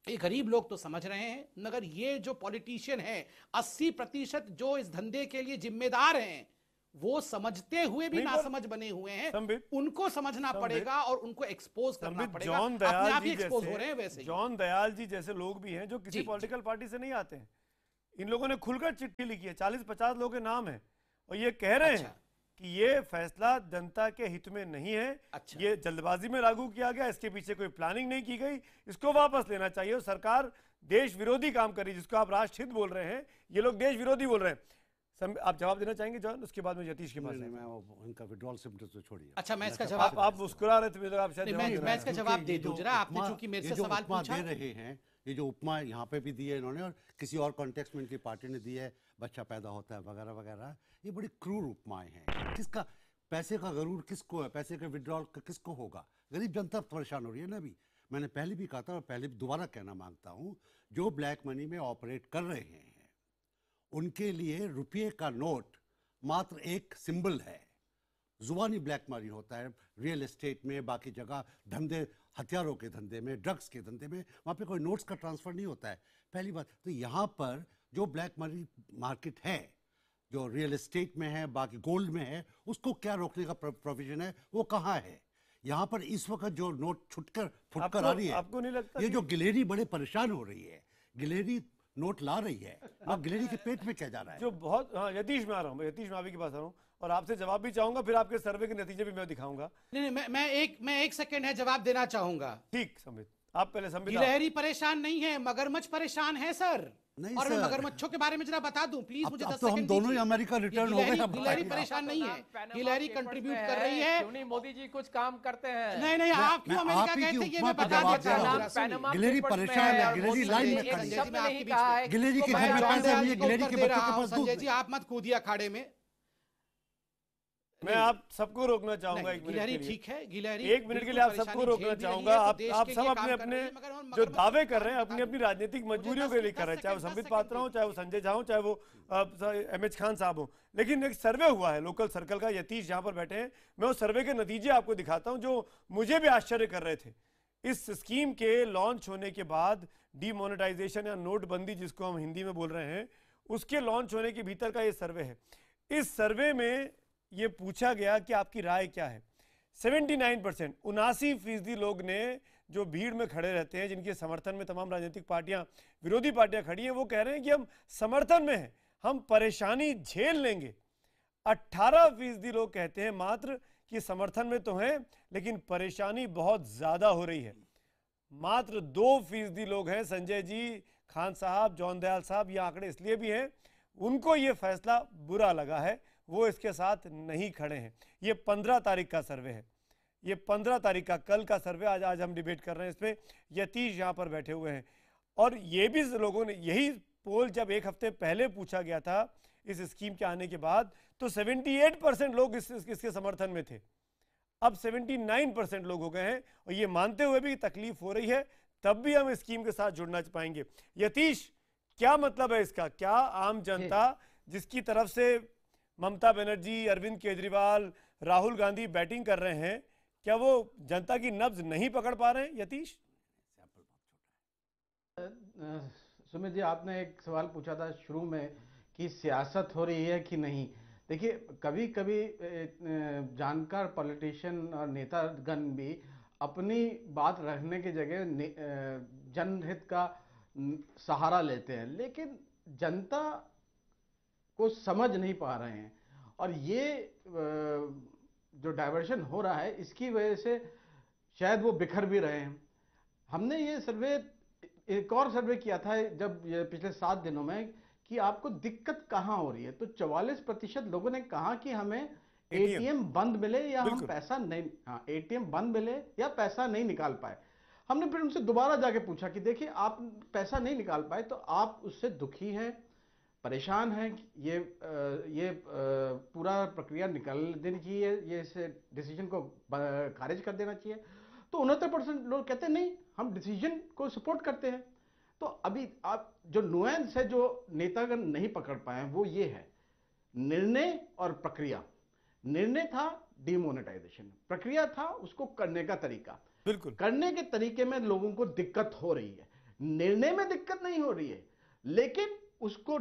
ये गरीब लोग तो समझ रहे हैं मगर ये जो पॉलिटिशियन है 80 प्रतिशत जो इस धंधे के लिए जिम्मेदार हैं वो समझते हुए भी ना समझ बने हुए हैं उनको समझना पड़ेगा और उनको एक्सपोज करना पड़ेगा जॉन दयाल जी एक्सपोज हो रहे हैं वैसे जॉन दयाल जी जैसे लोग भी हैं जो किसी पॉलिटिकल पार्टी से नहीं आते हैं इन लोगों ने खुलकर चिट्ठी लिखी है चालीस पचास लोगों के नाम है और ये कह रहे अच्छा। हैं कि ये फैसला जनता के हित में नहीं है अच्छा। ये जल्दबाजी में लागू किया गया इसके पीछे कोई प्लानिंग नहीं की गई इसको वापस लेना चाहिए और सरकार देश विरोधी काम कर रही जिसको आप राष्ट्रहित बोल रहे हैं ये लोग देश विरोधी बोल रहे हैं सम, आप जवाब देना चाहेंगे जॉन उसके बाद में यतीश के पास नहीं, मैं उनका विड्रॉल सिम्टम्स तो छोड़िए अच्छा मैं इसका जवाब आप मुस्कुरा रहे थे तो आप शायद मैं, मैं इसका जवाब दे दूं जरा आपने चूंकि मेरे से सवाल पूछा दे रहे हैं ये जो उपमा यहाँ पे भी दी है इन्होंने और किसी और कॉन्टेक्स्ट में इनकी पार्टी ने दी है बच्चा पैदा होता है वगैरह वगैरह ये बड़ी क्रूर उपमाएं हैं किसका पैसे का गरूर किसको है पैसे का विड्रॉल किसको होगा गरीब जनता तो परेशान हो रही है ना अभी मैंने पहले भी कहा था और पहले भी दोबारा कहना मांगता हूँ जो ब्लैक मनी में ऑपरेट कर रहे हैं उनके लिए रुपये का नोट मात्र एक सिंबल है जुबानी ब्लैक मनी होता है रियल एस्टेट में बाकी जगह धंधे हथियारों के धंधे में ड्रग्स के धंधे में वहाँ पे कोई नोट्स का ट्रांसफ़र नहीं होता है पहली बात तो यहाँ पर जो ब्लैक मनी मार्केट है जो रियल एस्टेट में है बाकी गोल्ड में है उसको क्या रोकने का प्रोविजन है वो कहाँ है यहाँ पर इस वक्त जो नोट छुटकर फुटकर आ रही है आपको नहीं लगता ये जो गिलेरी बड़े परेशान हो रही है गिलेरी नोट ला रही है अब गिलेरी के पेट में क्या जा रहा है जो बहुत हाँ यतीश में आ रहा हूँ यतीश मावी के पास आ रहा हूँ और आपसे जवाब भी चाहूंगा फिर आपके सर्वे के नतीजे भी मैं दिखाऊंगा नहीं नहीं मैं, मैं एक मैं एक सेकंड है जवाब देना चाहूंगा ठीक समित आप पहले गिलहरी परेशान नहीं है मगरमच्छ परेशान है सर नहीं और सर। मैं मगरमच्छों के बारे में जरा बता दूं प्लीज मुझे तो हम दोनों ही अमेरिका रिटर्न हो गए गिलहरी तो। परेशान नहीं है गिलहरी कंट्रीब्यूट कर रही है मोदी जी कुछ काम करते हैं नहीं नहीं आप क्यों अमेरिका कहते हैं ये मैं बता देता हूं हिलरी परेशान है गिलहरी लाइन में खड़ी है हिलरी के घर में पैसे नहीं के बच्चों के पास दूध जी आप मत कूदिया अखाड़े में मैं आप सबको रोकना चाहूंगा एक मिनट ठीक है गिलहरी एक मिनट के लिए आप सबको रोकना चाहूंगा आप आप सब अपने अपने जो दावे कर रहे हैं अपनी अपनी राजनीतिक मजबूरियों के लिए कर रहे हैं चाहे वो संबित पात्रा हो चाहे वो संजय झा हो चाहे वो एम एच खान साहब हो लेकिन एक सर्वे हुआ है लोकल सर्कल का यतीश जहाँ पर बैठे हैं मैं उस सर्वे के नतीजे आपको दिखाता हूँ जो मुझे भी आश्चर्य कर रहे थे इस स्कीम के लॉन्च होने के बाद डीमोनेटाइजेशन या नोटबंदी जिसको हम हिंदी में बोल रहे हैं उसके लॉन्च होने के भीतर का ये सर्वे है इस सर्वे में ये पूछा गया कि आपकी राय क्या है 79 परसेंट उनासी फीसदी लोग ने जो भीड़ में खड़े रहते हैं जिनके समर्थन में तमाम राजनीतिक पार्टियां विरोधी पार्टियां खड़ी हैं वो कह रहे हैं कि हम समर्थन में हैं हम परेशानी झेल लेंगे 18 फीसदी लोग कहते हैं मात्र कि समर्थन में तो हैं लेकिन परेशानी बहुत ज़्यादा हो रही है मात्र दो फीसदी लोग हैं संजय जी खान साहब जौन दयाल साहब ये आंकड़े इसलिए भी हैं उनको ये फैसला बुरा लगा है वो इसके साथ नहीं खड़े हैं ये पंद्रह तारीख का सर्वे है ये पंद्रह तारीख का कल का सर्वे आज आज हम डिबेट कर रहे हैं इसमें यतीश यहाँ पर बैठे हुए हैं और ये भी लोगों ने यही पोल जब एक हफ्ते पहले पूछा गया था इस स्कीम के आने के बाद तो 78 परसेंट लोग इस, इस, इसके समर्थन में थे अब 79 परसेंट लोग हो गए हैं और ये मानते हुए भी तकलीफ हो रही है तब भी हम स्कीम के साथ जुड़ना पाएंगे यतीश क्या मतलब है इसका क्या आम जनता जिसकी तरफ से ममता बनर्जी अरविंद केजरीवाल राहुल गांधी बैटिंग कर रहे हैं क्या वो जनता की नब्ज नहीं पकड़ पा रहे हैं यतीश सुमित जी आपने एक सवाल पूछा था शुरू में कि सियासत हो रही है कि नहीं देखिए कभी कभी जानकार पॉलिटिशियन और नेतागण भी अपनी बात रखने की जगह जनहित का सहारा लेते हैं लेकिन जनता को समझ नहीं पा रहे हैं और ये जो डाइवर्शन हो रहा है इसकी वजह से शायद वो बिखर भी रहे हैं हमने ये सर्वे एक और सर्वे किया था जब पिछले सात दिनों में कि आपको दिक्कत कहाँ हो रही है तो 44 प्रतिशत लोगों ने कहा कि हमें एटीएम बंद मिले या हम पैसा नहीं हाँ एटीएम बंद मिले या पैसा नहीं निकाल पाए हमने फिर उनसे दोबारा जाके पूछा कि देखिए आप पैसा नहीं निकाल पाए तो आप उससे दुखी हैं परेशान हैं ये ये पूरा प्रक्रिया निकल देनी चाहिए ये इस डिसीजन को खारिज कर देना चाहिए तो उनहत्तर परसेंट लोग कहते हैं नहीं हम डिसीजन को सपोर्ट करते हैं तो अभी आप जो नुएंस है जो नेतागण नहीं पकड़ पाए वो ये है निर्णय और प्रक्रिया निर्णय था डिमोनेटाइजेशन प्रक्रिया था उसको करने का तरीका बिल्कुल करने के तरीके में लोगों को दिक्कत हो रही है निर्णय में दिक्कत नहीं हो रही है लेकिन उसको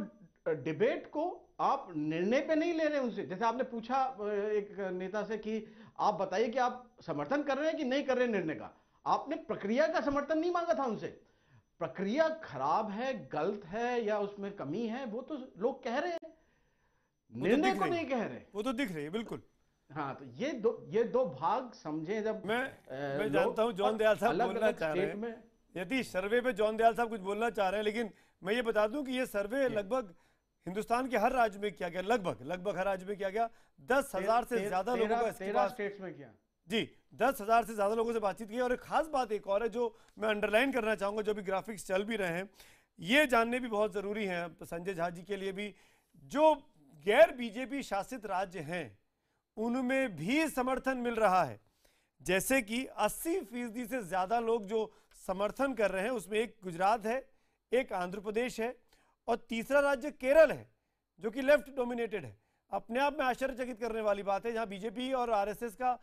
डिबेट को आप निर्णय पे नहीं ले रहे उनसे जैसे आपने पूछा एक नेता से कि आप बताइए कि आप समर्थन कर रहे हैं कि नहीं कर रहे निर्णय का आपने प्रक्रिया का समर्थन नहीं मांगा था उनसे प्रक्रिया खराब है गलत है या उसमें कमी है वो तो लोग कह रहे हैं तो निर्णय को नहीं कह रहे वो तो दिख रही है बिल्कुल हाँ तो ये दो ये दो भाग समझे जब मैं ए, मैं जानता हूँ जॉन दयाल साहब बोलना चाह रहे हैं यदि सर्वे पे जॉन दयाल साहब कुछ बोलना चाह रहे हैं लेकिन मैं ये बता दूं कि ये सर्वे लगभग हिंदुस्तान के हर राज्य में किया गया लगभग लगभग हर राज्य में किया गया दस हजार से ज्यादा लोगों का तेरह स्टेट्स में किया जी दस हजार से ज्यादा लोगों से बातचीत की और एक खास बात एक और है जो मैं अंडरलाइन करना चाहूंगा जो भी ग्राफिक्स चल भी रहे हैं ये जानने भी बहुत जरूरी है संजय झा जी के लिए भी जो गैर बीजेपी शासित राज्य हैं उनमें भी समर्थन मिल रहा है जैसे कि 80 फीसदी से ज़्यादा लोग जो समर्थन कर रहे हैं उसमें एक गुजरात है एक आंध्र प्रदेश है और तीसरा राज्य केरल है जो कि लेफ्ट डोमिनेटेड है अपने आप में आश्चर्यचकित करने वाली बात है जहां बीजेपी और आरएसएस का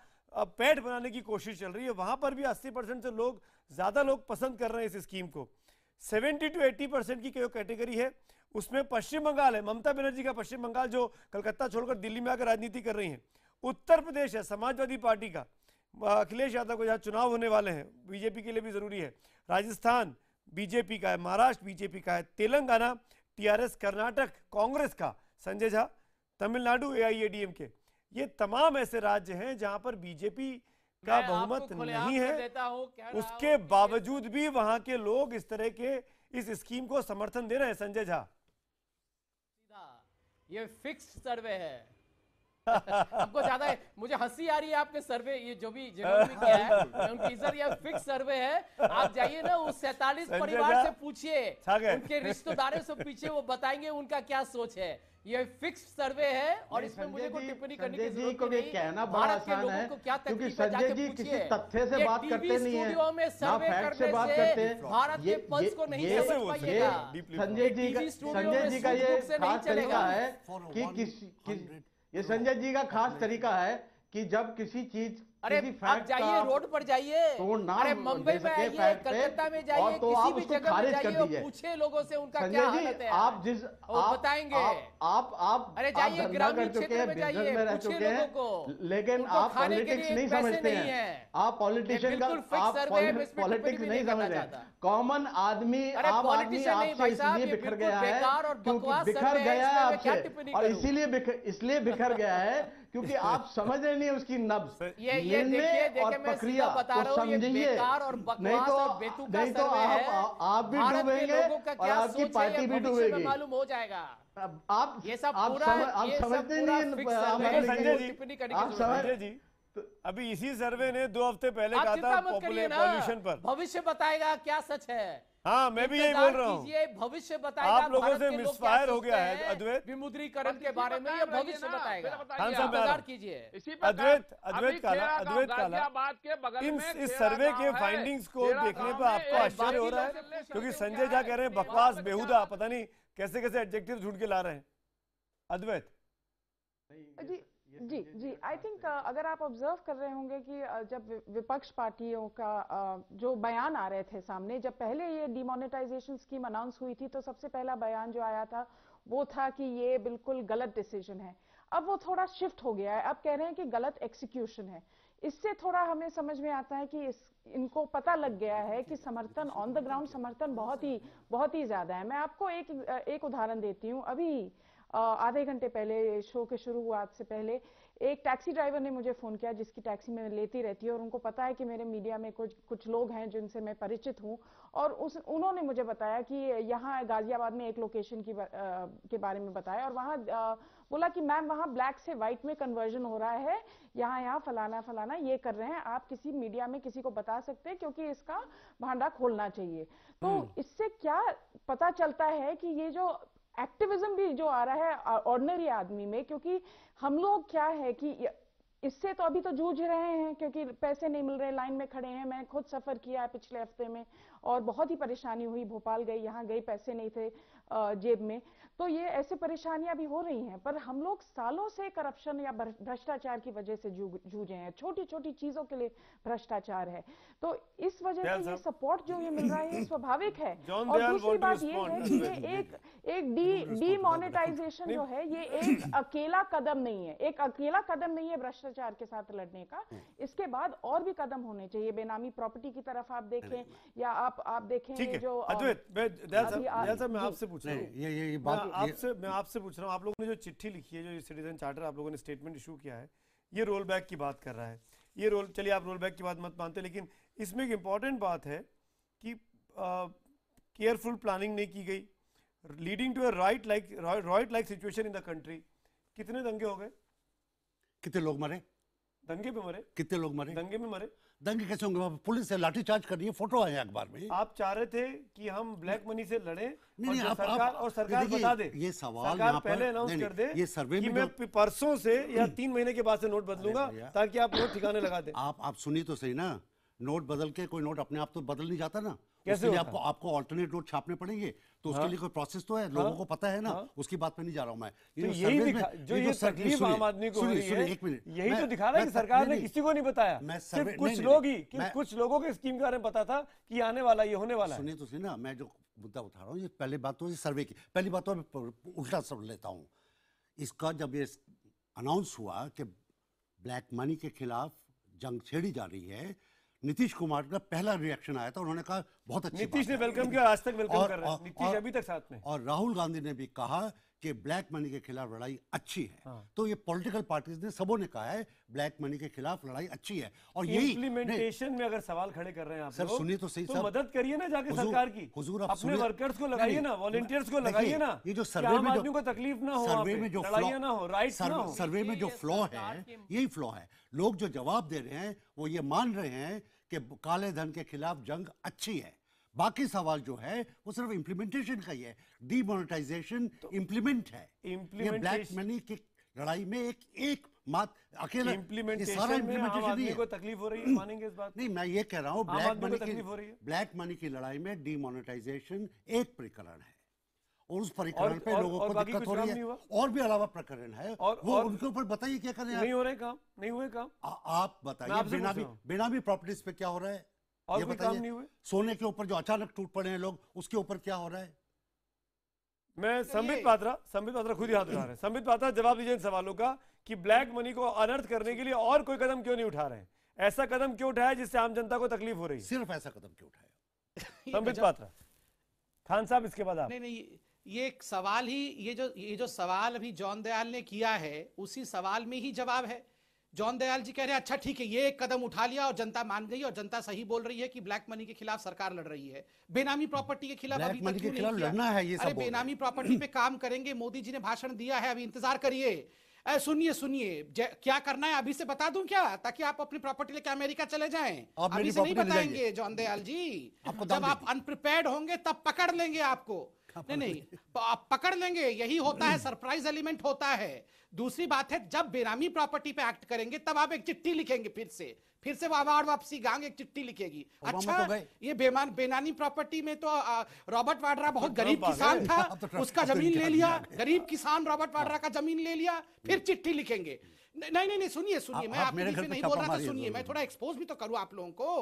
पैठ बनाने की कोशिश चल रही है वहां पर भी 80 परसेंट से लोग ज़्यादा लोग पसंद कर रहे हैं इस स्कीम को 70 टू 80 परसेंट की कैटेगरी है उसमें पश्चिम बंगाल है ममता बनर्जी का पश्चिम बंगाल जो कलकत्ता छोड़कर दिल्ली में आकर राजनीति कर रही है उत्तर प्रदेश है समाजवादी पार्टी का अखिलेश यादव को जहाँ चुनाव होने वाले हैं बीजेपी के लिए भी ज़रूरी है राजस्थान बीजेपी का है महाराष्ट्र बीजेपी का है तेलंगाना टीआरएस कर्नाटक कांग्रेस का संजय झा तमिलनाडु एआईएडीएमके ये तमाम ऐसे राज्य हैं जहां पर बीजेपी का बहुमत नहीं है उसके बावजूद भी वहां के लोग इस तरह के इस स्कीम को समर्थन दे रहे हैं संजय झा ये फिक्स सर्वे है *laughs* आपको ज्यादा है मुझे हंसी आ रही है आपके सर्वे ये जो भी जिन्होंने भी किया है *laughs* उनकी सर ये फिक्स सर्वे है आप जाइए ना उस सैतालीस परिवार से पूछिए उनके रिश्तेदारों से पीछे वो बताएंगे उनका क्या सोच है ये फिक्स सर्वे है और इसमें मुझे कोई टिप्पणी करने की जरूरत को तो नहीं कहना बड़ा आसान है को क्या क्योंकि संजय जी किसी तथ्य से बात करते नहीं है में सर्वे करने से बात करते हैं भारत के पल्स को नहीं समझ पाइएगा संजय जी का संजय जी का ये खास तरीका है कि किसी ये संजय जी का खास तरीका है कि जब किसी चीज अरे आप जाइए रोड पर जाइए तो अरे मुंबई में आइए कलकत्ता में जाइए तो किसी भी जगह पर जाइए पूछे लोगों से उनका क्या हालत है आप जिस आप बताएंगे आप आप अरे जाइए ग्रामीण क्षेत्र में जाइए पूछिए लोगों को लेकिन आप पॉलिटिक्स नहीं समझते हैं आप पॉलिटिशियन का आप पॉलिटिक्स नहीं समझ रहे कॉमन आदमी आप आदमी आपसे इसलिए बिखर गया है क्योंकि बिखर गया है आपसे और इसीलिए इसलिए बिखर गया है क्योंकि आप समझ रहे नहीं उसकी नब्ज ये ये देखिए देखिए मैं प्रक्रिया बता रहा हूँ बेकार तो, नहीं तो सर्वे आप, आप भी डूबेंगे और आपकी पार्टी भी डूबेगी मालूम हो जाएगा आप ये सब आप आप समझते नहीं आप समझ रहे जी तो अभी इसी सर्वे ने दो हफ्ते पहले कहा था पॉपुलेशन पर भविष्य बताएगा क्या सच है हाँ मैं भी यही बोल रहा हूँ भविष्य बताएगा आप लोगों से मिसफायर हो गया है अद्वैत विमुद्रीकरण के बारे में ये भविष्य बताएगा हाँ, कीजिए अद्वैत अद्वैत काला अद्वैत काला इन इस सर्वे के फाइंडिंग्स को देखने पर आपको आश्चर्य हो रहा है क्योंकि संजय झा कह रहे हैं बकवास बेहुदा पता नहीं कैसे कैसे एडजेक्टिव झूठ के ला रहे हैं अद्वैत जी जी जी आई थिंक uh, अगर आप ऑब्जर्व कर रहे होंगे कि uh, जब विपक्ष पार्टियों का uh, जो बयान आ रहे थे सामने जब पहले ये डिमोनेटाइजेशन स्कीम अनाउंस हुई थी तो सबसे पहला बयान जो आया था वो था कि ये बिल्कुल गलत डिसीजन है अब वो थोड़ा शिफ्ट हो गया है अब कह रहे हैं कि गलत एक्सिक्यूशन है इससे थोड़ा हमें समझ में आता है कि इस इनको पता लग गया है कि समर्थन ऑन द ग्राउंड समर्थन बहुत ही बहुत ही ज्यादा है मैं आपको एक एक उदाहरण देती हूँ अभी आधे घंटे पहले शो के शुरुआत से पहले एक टैक्सी ड्राइवर ने मुझे फ़ोन किया जिसकी टैक्सी मैं लेती रहती हूँ और उनको पता है कि मेरे मीडिया में कुछ कुछ लोग हैं जिनसे मैं परिचित हूँ और उस उन्होंने मुझे बताया कि यहाँ गाज़ियाबाद में एक लोकेशन की आ, के बारे में बताया और वहाँ बोला कि मैम वहाँ ब्लैक से व्हाइट में कन्वर्जन हो रहा है यहाँ यहाँ फलाना फलाना ये कर रहे हैं आप किसी मीडिया में किसी को बता सकते हैं क्योंकि इसका भांडा खोलना चाहिए तो हम्म। इससे क्या पता चलता है कि ये जो एक्टिविज्म भी जो आ रहा है ऑर्डनरी आदमी में क्योंकि हम लोग क्या है कि इससे तो अभी तो जूझ रहे हैं क्योंकि पैसे नहीं मिल रहे लाइन में खड़े हैं मैं खुद सफ़र किया है पिछले हफ्ते में और बहुत ही परेशानी हुई भोपाल गई यहाँ गई पैसे नहीं थे जेब में तो ये ऐसी परेशानियां भी हो रही हैं पर हम लोग सालों से करप्शन या भ्रष्टाचार की वजह से जूझे हैं छोटी छोटी चीजों के लिए भ्रष्टाचार है तो इस वजह से ये सपोर्ट जो ये मिल रहा है स्वाभाविक है *laughs* और दूसरी बात ये है कि ये एक एक डी डीमोनेटाइजेशन जो है ये एक अकेला कदम नहीं है एक अकेला कदम नहीं है भ्रष्टाचार के साथ लड़ने का हम्म। इसके बाद और भी कदम होने चाहिए बेनामी प्रॉपर्टी की तरफ आप देखें या आप आप देखें जो मैं आपसे पूछ रहा हूँ ये ये बात आपसे मैं आपसे पूछ रहा हूँ आप लोगों ने जो चिट्ठी लिखी है जो सिटीजन चार्टर आप लोगों ने स्टेटमेंट इशू किया है ये रोल बैक की बात कर रहा है ये रोल चलिए आप रोल बैक की बात मत मानते लेकिन इसमें एक इम्पॉर्टेंट बात है कि केयरफुल प्लानिंग नहीं की गई leading to a riot like riot like situation in the country कितने दंगे हो गए कितने लोग मरे दंगे में मरे कितने लोग मरे दंगे में मरे दंगे कैसे होंगे पुलिस से लाठीचार्ज कर रही है फोटो आए अखबार में आप चाह रहे थे कि हम ब्लैक मनी से लड़े नहीं, और नहीं, आप, सरकार आप, और सरकार बता दे ये सवाल सरकार पहले अनाउंस कर दे ये सर्वे में मैं तो- परसों से या तीन महीने के बाद से नोट बदलूंगा ताकि आप नोट ठिकाने लगा दे आप आप सुनिए तो सही ना नोट बदल के कोई नोट अपने आप तो बदल नहीं जाता ना कैसे लिए आपको आपको ऑल्टरनेट रोड छापने पड़ेंगे तो उसके हाँ। लिए कोई प्रोसेस तो है हाँ। लोगों को पता है ना हाँ। उसकी बात पे नहीं जा रहा हूँ मैं तो यही जो ये तकलीफ आम आदमी को एक मिनट यही तो दिखा रहा है सरकार ने किसी को नहीं बताया सिर्फ कुछ लोग ही कुछ लोगों के स्कीम के बारे में पता था कि आने वाला ये होने वाला सुनिए तो सुनिए ना मैं जो मुद्दा उठा रहा हूँ ये पहले बात तो सर्वे की पहली बात तो मैं उल्टा सब लेता हूँ इसका जब ये अनाउंस हुआ कि ब्लैक मनी के खिलाफ जंग छेड़ी जा रही है नीतीश कुमार का पहला रिएक्शन आया था उन्होंने कहा बहुत अच्छा नीतीश ने वेलकम किया आज तक वेलकम कर रहे हैं नीतीश अभी तक साथ में और राहुल गांधी ने भी कहा कि ब्लैक मनी के खिलाफ लड़ाई अच्छी है हाँ। तो ये पॉलिटिकल पार्टीज ने सबों ने कहा है ब्लैक मनी के खिलाफ लड़ाई अच्छी है और यही इम्प्लीमेंटेशन में अगर सवाल खड़े कर रहे हैं आप सर सुनिए तो सही तो मदद करिए ना जाके सरकार की हुजूर आप अपने वर्कर्स को लगाइए ना वॉलंटियर्स को लगाइए ना ये जो सर्वे में जो को तकलीफ ना हो सर्वे में जो ना हो राइट सर्वे में जो फ्लॉ है यही फ्लॉ है लोग जो जवाब दे रहे हैं वो ये मान रहे हैं कि काले धन के खिलाफ जंग अच्छी है बाकी सवाल जो है वो सिर्फ इम्प्लीमेंटेशन का ही है डीमोनेटाइजेशन तो इम्प्लीमेंट है ये ब्लैक मनी की लड़ाई में एक एक मात अकेला इम्प्लीमेंटेशन सारा इम्प्लीमेंटेशन को तकलीफ हो रही है मानेंगे इस बात नहीं मैं ये कह रहा हूँ ब्लैक मनी की ब्लैक मनी की लड़ाई में डीमोनेटाइजेशन एक प्रकरण है और उस परिकरण पे और, लोगों को दिक्कत हो रही है और भी अलावा प्रकरण है और, वो और, उनके ऊपर बताइए क्या कर रहे हैं नहीं हो रहे काम नहीं हुए काम आ, आप बताइए बिना भी प्रॉपर्टीज पे क्या हो रहा है और ये काम नहीं हुए सोने के ऊपर जो अचानक टूट पड़े हैं लोग उसके ऊपर क्या हो रहा है मैं संबित पात्रा संबित पात्रा खुद ही हाथ उठा रहे हैं संबित पात्रा जवाब दीजिए इन सवालों का कि ब्लैक मनी को अनर्थ करने के लिए और कोई कदम क्यों नहीं उठा रहे हैं ऐसा कदम क्यों उठाया जिससे आम जनता को तकलीफ हो रही है सिर्फ ऐसा कदम क्यों उठाया *laughs* संबित अच्छा। पात्रा खान साहब इसके बाद नहीं नहीं ये एक सवाल ही ये जो ये जो सवाल अभी जॉन दयाल ने किया है उसी सवाल में ही जवाब है जॉन दयाल जी कह रहे हैं अच्छा ठीक है ये एक कदम उठा लिया और जनता मान गई और जनता सही बोल रही है कि ब्लैक मनी के खिलाफ सरकार लड़ रही है बेनामी प्रॉपर्टी के खिलाफ अभी तक क्यों नहीं लड़ना है ये अरे बेनामी प्रॉपर्टी पे काम करेंगे मोदी जी ने भाषण दिया है अभी इंतजार करिए सुनिए सुनिए क्या करना है अभी से बता दूं क्या ताकि आप अपनी प्रॉपर्टी लेके अमेरिका चले जाएं अभी से नहीं बताएंगे जॉन दयाल जी जब आप अनप्रिपेयर्ड होंगे तब पकड़ लेंगे आपको नहीं नहीं आप पकड़ लेंगे यही होता है सरप्राइज एलिमेंट होता है दूसरी बात है जब बेनामी प्रॉपर्टी पे एक्ट करेंगे तब आप एक चिट्ठी लिखेंगे फिर से फिर से वावाड़ वापसी गांग एक चिट्ठी लिखेगी अच्छा तो ये बेमान बेनानी प्रॉपर्टी में तो रॉबर्ट वाड्रा तो बहुत तो गरीब किसान था हाँ, तो उसका जमीन ले लिया गरीब किसान रॉबर्ट वाड्रा का जमीन ले लिया फिर हाँ। चिट्ठी लिखेंगे नहीं नहीं नहीं सुनिए सुनिए मैं आप मेरे नहीं बोल रहा था सुनिए मैं थोड़ा एक्सपोज भी तो करूं आप लोगों को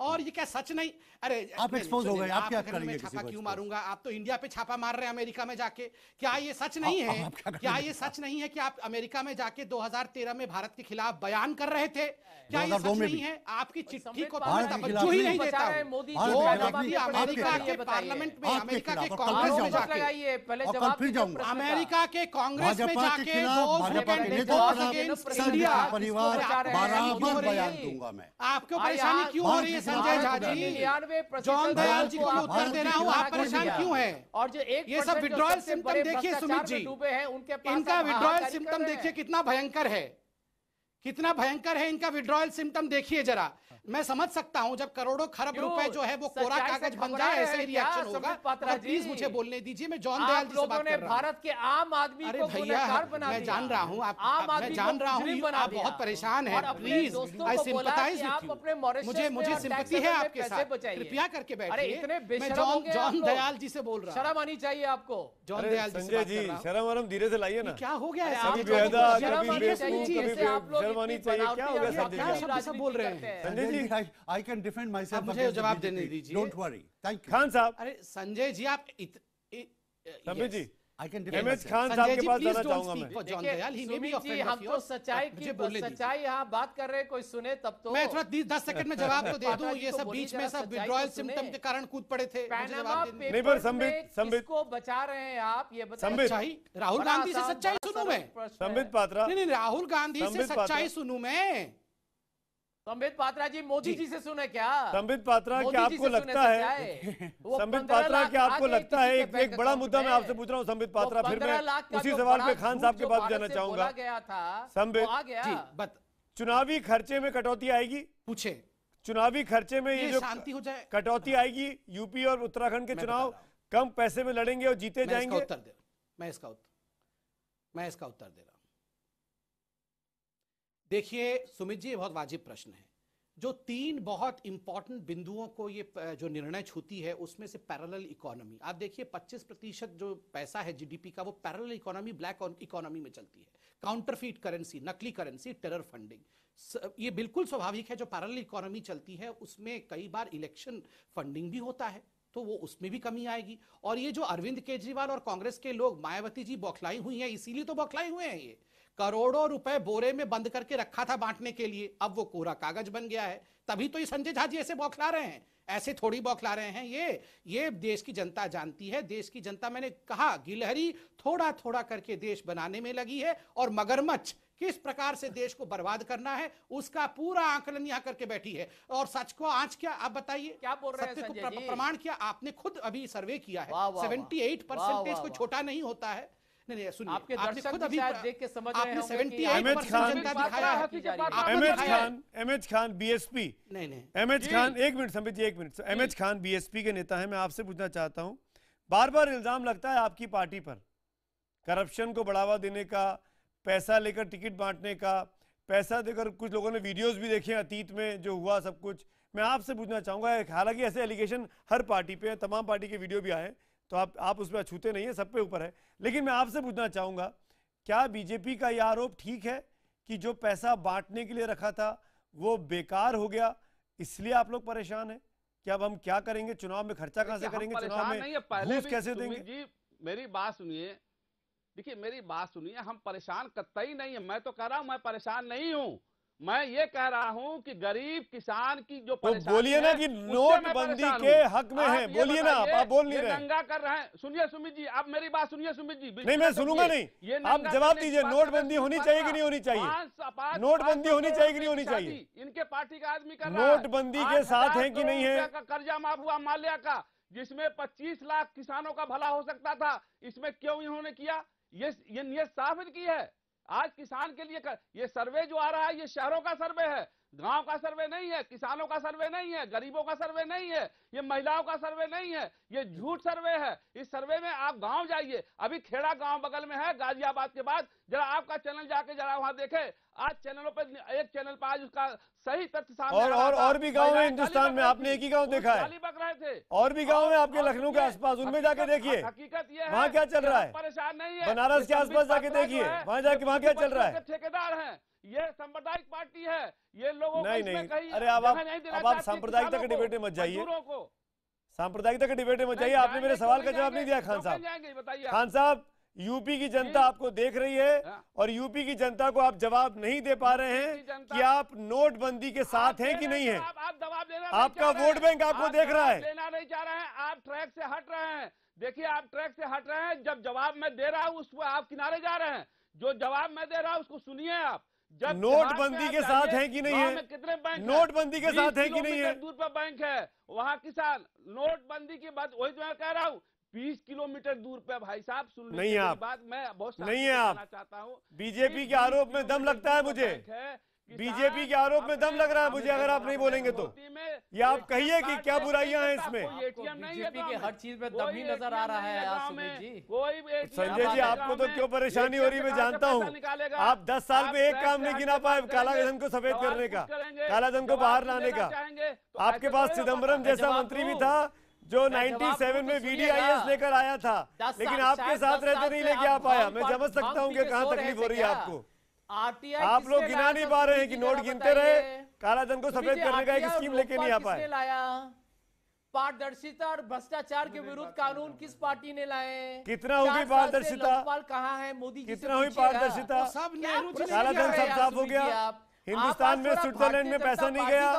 और ये क्या सच नहीं अरे आप एक्सपोज हो गए आप क्या करेंगे छापा क्यों मारूंगा आप तो इंडिया पे छापा मार रहे हैं अमेरिका में जाके क्या ये सच नहीं है क्या, ये सच नहीं है कि आप अमेरिका में जाके 2013 में भारत के खिलाफ बयान कर रहे थे क्या ये सच नहीं है आपकी चिट्ठी को तो तवज्जो ही नहीं देता मोदी अमेरिका के पार्लियामेंट में अमेरिका के कांग्रेस में जाके अमेरिका के कांग्रेस में जाके आपको परेशानी क्यों हो रही है संजय झा जॉन दयाल जी को उत्तर दे रहा हूँ आप परेशान क्यों है और जो एक ये सब विड्रॉयल सिम्टम देखिए सुमित जी इनका विड्रॉयल सिम्टम देखिए कितना भयंकर है कितना भयंकर है इनका विड्रॉयल सिम्टम देखिए जरा मैं समझ सकता हूं जब करोड़ों खरब रुपए जो है वो कोरा कागज तो बन जाए ऐसे रिएक्शन होगा प्लीज मुझे बोलने दीजिए मैं जॉन दयाल जी से बात कर रहा भारत के आम आदमी अरे भैया मैं जान रहा हूँ आप मैं जान रहा हूँ आप बहुत परेशान है प्लीज आई सिंपथाइज मुझे मुझे सिंपति है आपके साथ कृपया करके बैठिए मैं जॉन जॉन दयाल जी से बोल रहा हूँ शर्म आनी चाहिए आपको जॉन दयाल जी संजय जी शर्म आराम धीरे से लाइए ना क्या हो गया है कभी बेहदा कभी बेवकूफ कभी शर्म आनी चाहिए क्या हो गया सब बोल रहे हैं संजय जी मुझे जवाब देने दीजिए don't worry thank you Khan साहब अरे संजय जी आप संजय जी खान साहब के पास जाना चाहूंगा मैं हम तो सच्चाई की सच्चाई बात कर रहे कोई सुने तब तो मैं थोड़ा तो सेकंड में जवाब तो दे दूं ये तो सब बीच में सब विड्रॉयल सिम्टम के कारण कूद पड़े थे बचा रहे हैं आप ये सच्चाई राहुल गांधी से सच्चाई सुनू मैं संबित पात्रा नहीं राहुल गांधी से सच्चाई मैं संबित पात्रा जी मोदी जी से सुने क्या संबित पात्रा *laughs* क्या आपको लगता है संबित पात्रा क्या आपको लगता है एक, एक बड़ा मुद्दा मैं आपसे पूछ रहा हूँ संबित पात्रा फिर मैं उसी सवाल पे खान साहब के पास जाना चाहूंगा संबित चुनावी खर्चे में कटौती आएगी पूछे चुनावी खर्चे में ये जो शांति हो जाए कटौती हाँ। आएगी यूपी और उत्तराखंड के चुनाव कम पैसे में लड़ेंगे और जीते जाएंगे उत्तर मैं इसका उत्तर मैं इसका उत्तर दे रहा हूँ देखिए सुमित जी बहुत वाजिब प्रश्न है जो तीन बहुत इंपॉर्टेंट बिंदुओं को ये जो निर्णय छूती है उसमें से पैरेलल इकोनॉमी आप देखिए 25 प्रतिशत जो पैसा है जीडीपी का वो पैरेलल इकोनॉमी ब्लैक इकोनॉमी में चलती है काउंटरफीट करेंसी नकली करेंसी टेरर फंडिंग ये बिल्कुल स्वाभाविक है जो पैरेलल इकोनॉमी चलती है उसमें कई बार इलेक्शन फंडिंग भी होता है तो वो उसमें भी कमी आएगी और ये जो अरविंद केजरीवाल और कांग्रेस के लोग मायावती जी बौखलाई हुई हैं इसीलिए तो बौखलाई हुए हैं ये करोड़ों रुपए बोरे में बंद करके रखा था बांटने के लिए अब वो कोरा कागज बन गया है तभी तो ये संजय झा जी ऐसे बौखला रहे हैं ऐसे थोड़ी बौखला रहे हैं ये ये देश की जनता जानती है देश की जनता मैंने कहा गिलहरी थोड़ा थोड़ा करके देश बनाने में लगी है और मगरमच्छ किस प्रकार से देश को बर्बाद करना है उसका पूरा आंकलन यहाँ करके बैठी है और सच को आज क्या आप बताइए क्या बोल रहे हैं प्रमाण किया आपने खुद अभी सर्वे किया है सेवेंटी एट परसेंटेज कोई छोटा नहीं होता है नहीं नहीं सुनिए आपके दर्शक खान एक मिनट समित एक मिनट अहमद खान बीएसपी के नेता है मैं आपसे पूछना चाहता हूँ बार बार इल्जाम लगता है आपकी पार्टी पर करप्शन को बढ़ावा देने का पैसा लेकर टिकट बांटने का पैसा देकर कुछ लोगों ने वीडियोस भी देखे अतीत में जो हुआ सब कुछ मैं आपसे पूछना चाहूंगा हालांकि ऐसे एलिगेशन हर पार्टी पे तमाम पार्टी के वीडियो भी आए तो आप आप उसमें अछूते नहीं है सब पे ऊपर है लेकिन मैं आपसे पूछना चाहूंगा क्या बीजेपी का यह आरोप ठीक है कि जो पैसा बांटने के लिए रखा था वो बेकार हो गया इसलिए आप लोग परेशान है कि अब हम क्या करेंगे चुनाव में खर्चा कहां से करेंगे चुनाव में घूस कैसे देंगे जी मेरी बात सुनिए देखिए मेरी बात सुनिए हम परेशान कतई नहीं है मैं तो कह रहा हूं मैं परेशान नहीं हूँ मैं ये कह रहा हूं कि गरीब किसान की जो तो बोलिए ना कि नोटबंदी के हक में है बोलिए ना आप, आप बोल नहीं रहे दंगा कर रहे हैं सुनिए सुमित जी आप मेरी बात सुनिए सुमित जी नहीं मैं सुनूंगा नहीं ये आप जवाब दीजिए नोटबंदी होनी चाहिए कि नहीं होनी चाहिए नोटबंदी होनी चाहिए कि नहीं होनी चाहिए इनके पार्टी का आदमी का नोटबंदी के साथ है की नहीं है कर्जा माफ हुआ माल्या का जिसमें पच्चीस लाख किसानों का भला हो सकता था इसमें क्यों इन्होंने किया ये ये साफ की है आज किसान के लिए कर, ये सर्वे जो आ रहा है ये शहरों का सर्वे है गांव का सर्वे नहीं है किसानों का सर्वे नहीं है गरीबों का सर्वे नहीं है ये महिलाओं का सर्वे नहीं है ये झूठ सर्वे है इस सर्वे में आप गांव जाइए अभी खेड़ा गांव बगल में है गाजियाबाद के बाद जरा आपका चैनल जाके जरा वहां देखे आज चैनलों पर एक चैनल पर आज उसका सही तथ्य सामने और और और भी गांव है हिंदुस्तान में आपने एक ही गांव देखा है बक रहे थे और भी गांव है आपके लखनऊ के आसपास उनमें जाके देखिए हकीकत ये वहाँ क्या चल रहा है परेशान नहीं है बनारस के आसपास जाके देखिए वहाँ जाके वहाँ क्या चल रहा है ठेकेदार है ये सांप्रदायिक पार्टी है ये लोगों नहीं नहीं अरे आप अब आप के डिबेट में मत जाइए सांप्रदायिकता के डिबेट में मत जाइए आपने मेरे तो सवाल का जवाब नहीं दिया तो खान साहब खान साहब यूपी की जनता आपको देख रही है हाँ। और यूपी की जनता को आप जवाब नहीं दे पा रहे हैं कि आप नोटबंदी के साथ हैं कि नहीं है आप, जवाब देना आपका वोट बैंक आपको देख रहा है लेना नहीं चाह रहे हैं आप ट्रैक से हट रहे हैं देखिए आप ट्रैक से हट रहे हैं जब जवाब मैं दे रहा हूँ उस पर आप किनारे जा रहे हैं जो जवाब मैं दे रहा हूँ उसको सुनिए आप जब नोटबंदी के साथ है कि नहीं है कितने बैंक नोटबंदी के साथ है कि नहीं है दूर पर बैंक है वहाँ किसान नोटबंदी के बाद वही तो मैं कह रहा हूँ बीस किलोमीटर दूर पे भाई साहब सुन नहीं आप बात मैं बहुत नहीं है आप चाहता हूँ बीजेपी के आरोप में दम लगता है मुझे बीजेपी के आरोप में दम लग रहा है मुझे अगर आप नहीं बोलेंगे तो ये आप कहिए कि क्या बुराइयां हैं इसमें बीजेपी के हर चीज में दम ही नजर आ रहा है जी संजय जी आपको तो क्यों परेशानी हो रही मैं जानता हूँ आप दस साल में एक काम नहीं गिना पाए काला धन को सफेद करने का काला धन को बाहर लाने का तो आपके पास चिदम्बरम जैसा मंत्री भी था जो 97 तो में वीडीआईएस हाँ। लेकर आया था लेकिन आपके साथ रहते नहीं लेके आ पाया मैं समझ सकता हूँ की कहाँ तकलीफ हो रही है आपको आप लोग गिना नहीं पा रहे हैं कि नोट गिनते रहे कालाधन को सफेद तो करने का एक स्कीम लेके नहीं आ पाए पारदर्शिता और भ्रष्टाचार के विरुद्ध कानून किस पार्टी ने लाए कितना होगी पारदर्शिता कहाँ है मोदी कितना हुई पारदर्शिता सब कालाधन सब साफ हो गया हिंदुस्तान में स्विट्जरलैंड में पैसा नहीं गया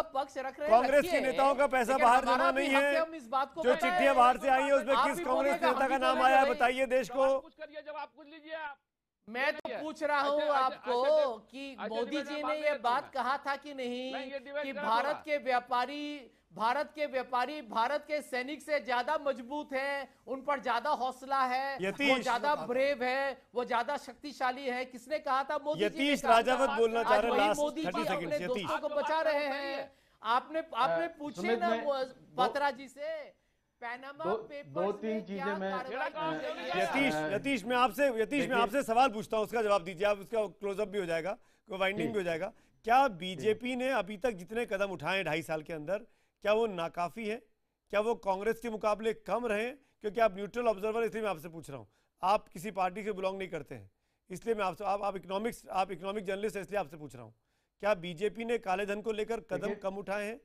कांग्रेस के नेताओं का पैसा बाहर जमा नहीं है जो चिट्ठियां बाहर से आई है उसमें किस कांग्रेस नेता का तो नाम आया है बताइए देश को तो मैं तो पूछ रहा अच्छा, हूं अच्छा, आपको अच्छा, कि मोदी जी ने ये बात कहा था कि नहीं कि भारत के व्यापारी भारत के व्यापारी भारत के सैनिक से ज्यादा मजबूत है उन पर ज्यादा हौसला है वो ज्यादा ब्रेव है वो ज्यादा शक्तिशाली है किसने कहा था मोदी राजावत बोलना चाह रहे मोदी जी अपने दोस्तों को बचा रहे हैं आपने आपने पूछे ना बत्रा जी से पैनामा दो तीन चीजें मैं यतीश यतीश मैं आपसे यतीश मैं आपसे सवाल पूछता हूँ उसका जवाब दीजिए आप उसका क्लोजअप भी हो जाएगा वाइंडिंग भी हो जाएगा क्या बीजेपी ने अभी तक जितने कदम उठाए ढाई साल के अंदर क्या वो नाकाफ़ी है क्या वो कांग्रेस के मुकाबले कम रहे क्योंकि आप न्यूट्रल ऑब्जर्वर इसलिए मैं आपसे पूछ रहा हूँ आप किसी पार्टी से बिलोंग नहीं करते हैं इसलिए मैं आपसे आप इकोनॉमिक्स आप इकोनॉमिक जर्नलिस्ट हैं इसलिए आपसे पूछ रहा हूँ क्या बीजेपी ने काले धन को लेकर कदम कम उठाए हैं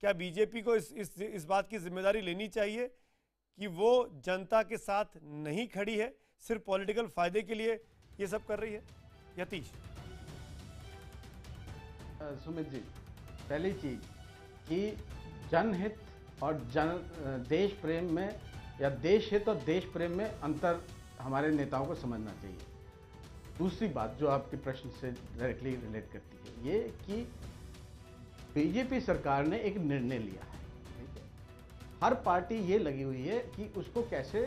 क्या बीजेपी को इस इस इस बात की जिम्मेदारी लेनी चाहिए कि वो जनता के साथ नहीं खड़ी है सिर्फ पॉलिटिकल फायदे के लिए ये सब कर रही है यतीश सुमित जी पहली चीज कि जनहित और जन देश प्रेम में या देश हित और देश प्रेम में अंतर हमारे नेताओं को समझना चाहिए दूसरी बात जो आपके प्रश्न से डायरेक्टली रिलेट करती है ये कि बीजेपी सरकार ने एक निर्णय लिया है ठीक है हर पार्टी ये लगी हुई है कि उसको कैसे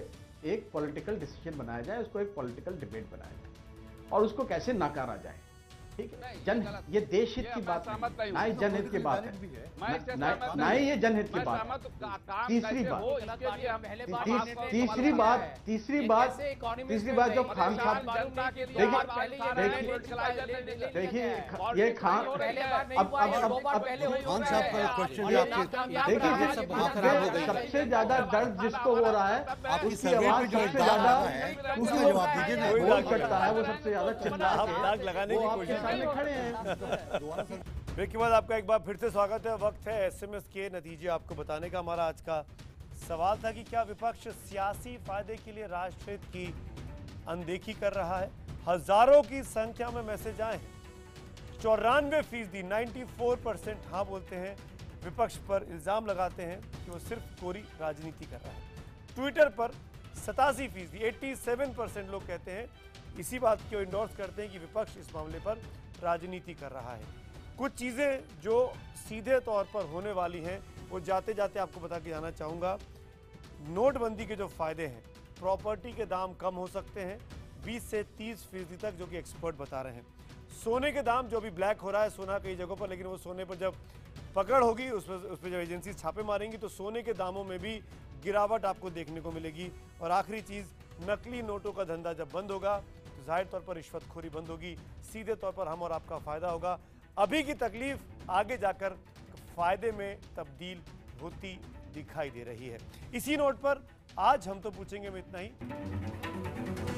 एक पॉलिटिकल डिसीजन बनाया जाए उसको एक पॉलिटिकल डिबेट बनाया जाए और उसको कैसे नकारा जाए ठीक है जन ये देश हित की बात ना ही जनहित की तो बात है ना ही ये जनहित की बात तीसरी बात तीसरी बात तीसरी बात तीसरी बात जो खान साहब देखिए देखिए ये खान अब अब अब अब खान साहब का क्वेश्चन देखिए सबसे ज्यादा दर्द जिसको हो रहा है उसकी आवाज सबसे ज्यादा उसको जवाब दीजिए है वो सबसे ज्यादा चिल्ला लगाने ब्रेक के बाद आपका एक बार फिर से स्वागत है वक्त है एसएमएस के नतीजे आपको बताने का हमारा आज का सवाल था कि क्या विपक्ष सियासी फायदे के लिए राष्ट्रहित की अनदेखी कर रहा है हजारों की संख्या में मैसेज आए हैं चौरानवे फीसदी नाइन्टी फोर परसेंट हाँ बोलते हैं विपक्ष पर इल्जाम लगाते हैं कि वो सिर्फ कोरी राजनीति कर रहा है ट्विटर पर सतासी फीसदी एट्टी परसेंट लोग कहते हैं इसी बात को इंडोर्स करते हैं कि विपक्ष इस मामले पर राजनीति कर रहा है कुछ चीज़ें जो सीधे तौर पर होने वाली हैं वो जाते जाते आपको बता के जाना चाहूँगा नोटबंदी के जो फ़ायदे हैं प्रॉपर्टी के दाम कम हो सकते हैं 20 से 30 फीसदी तक जो कि एक्सपर्ट बता रहे हैं सोने के दाम जो अभी ब्लैक हो रहा है सोना कई जगहों पर लेकिन वो सोने पर जब पकड़ होगी उस पर उस पर जब एजेंसी छापे मारेंगी तो सोने के दामों में भी गिरावट आपको देखने को मिलेगी और आखिरी चीज़ नकली नोटों का धंधा जब बंद होगा जाहिर तौर पर रिश्वतखोरी बंद होगी सीधे तौर पर हम और आपका फ़ायदा होगा अभी की तकलीफ आगे जाकर फायदे में तब्दील होती दिखाई दे रही है इसी नोट पर आज हम तो पूछेंगे में इतना ही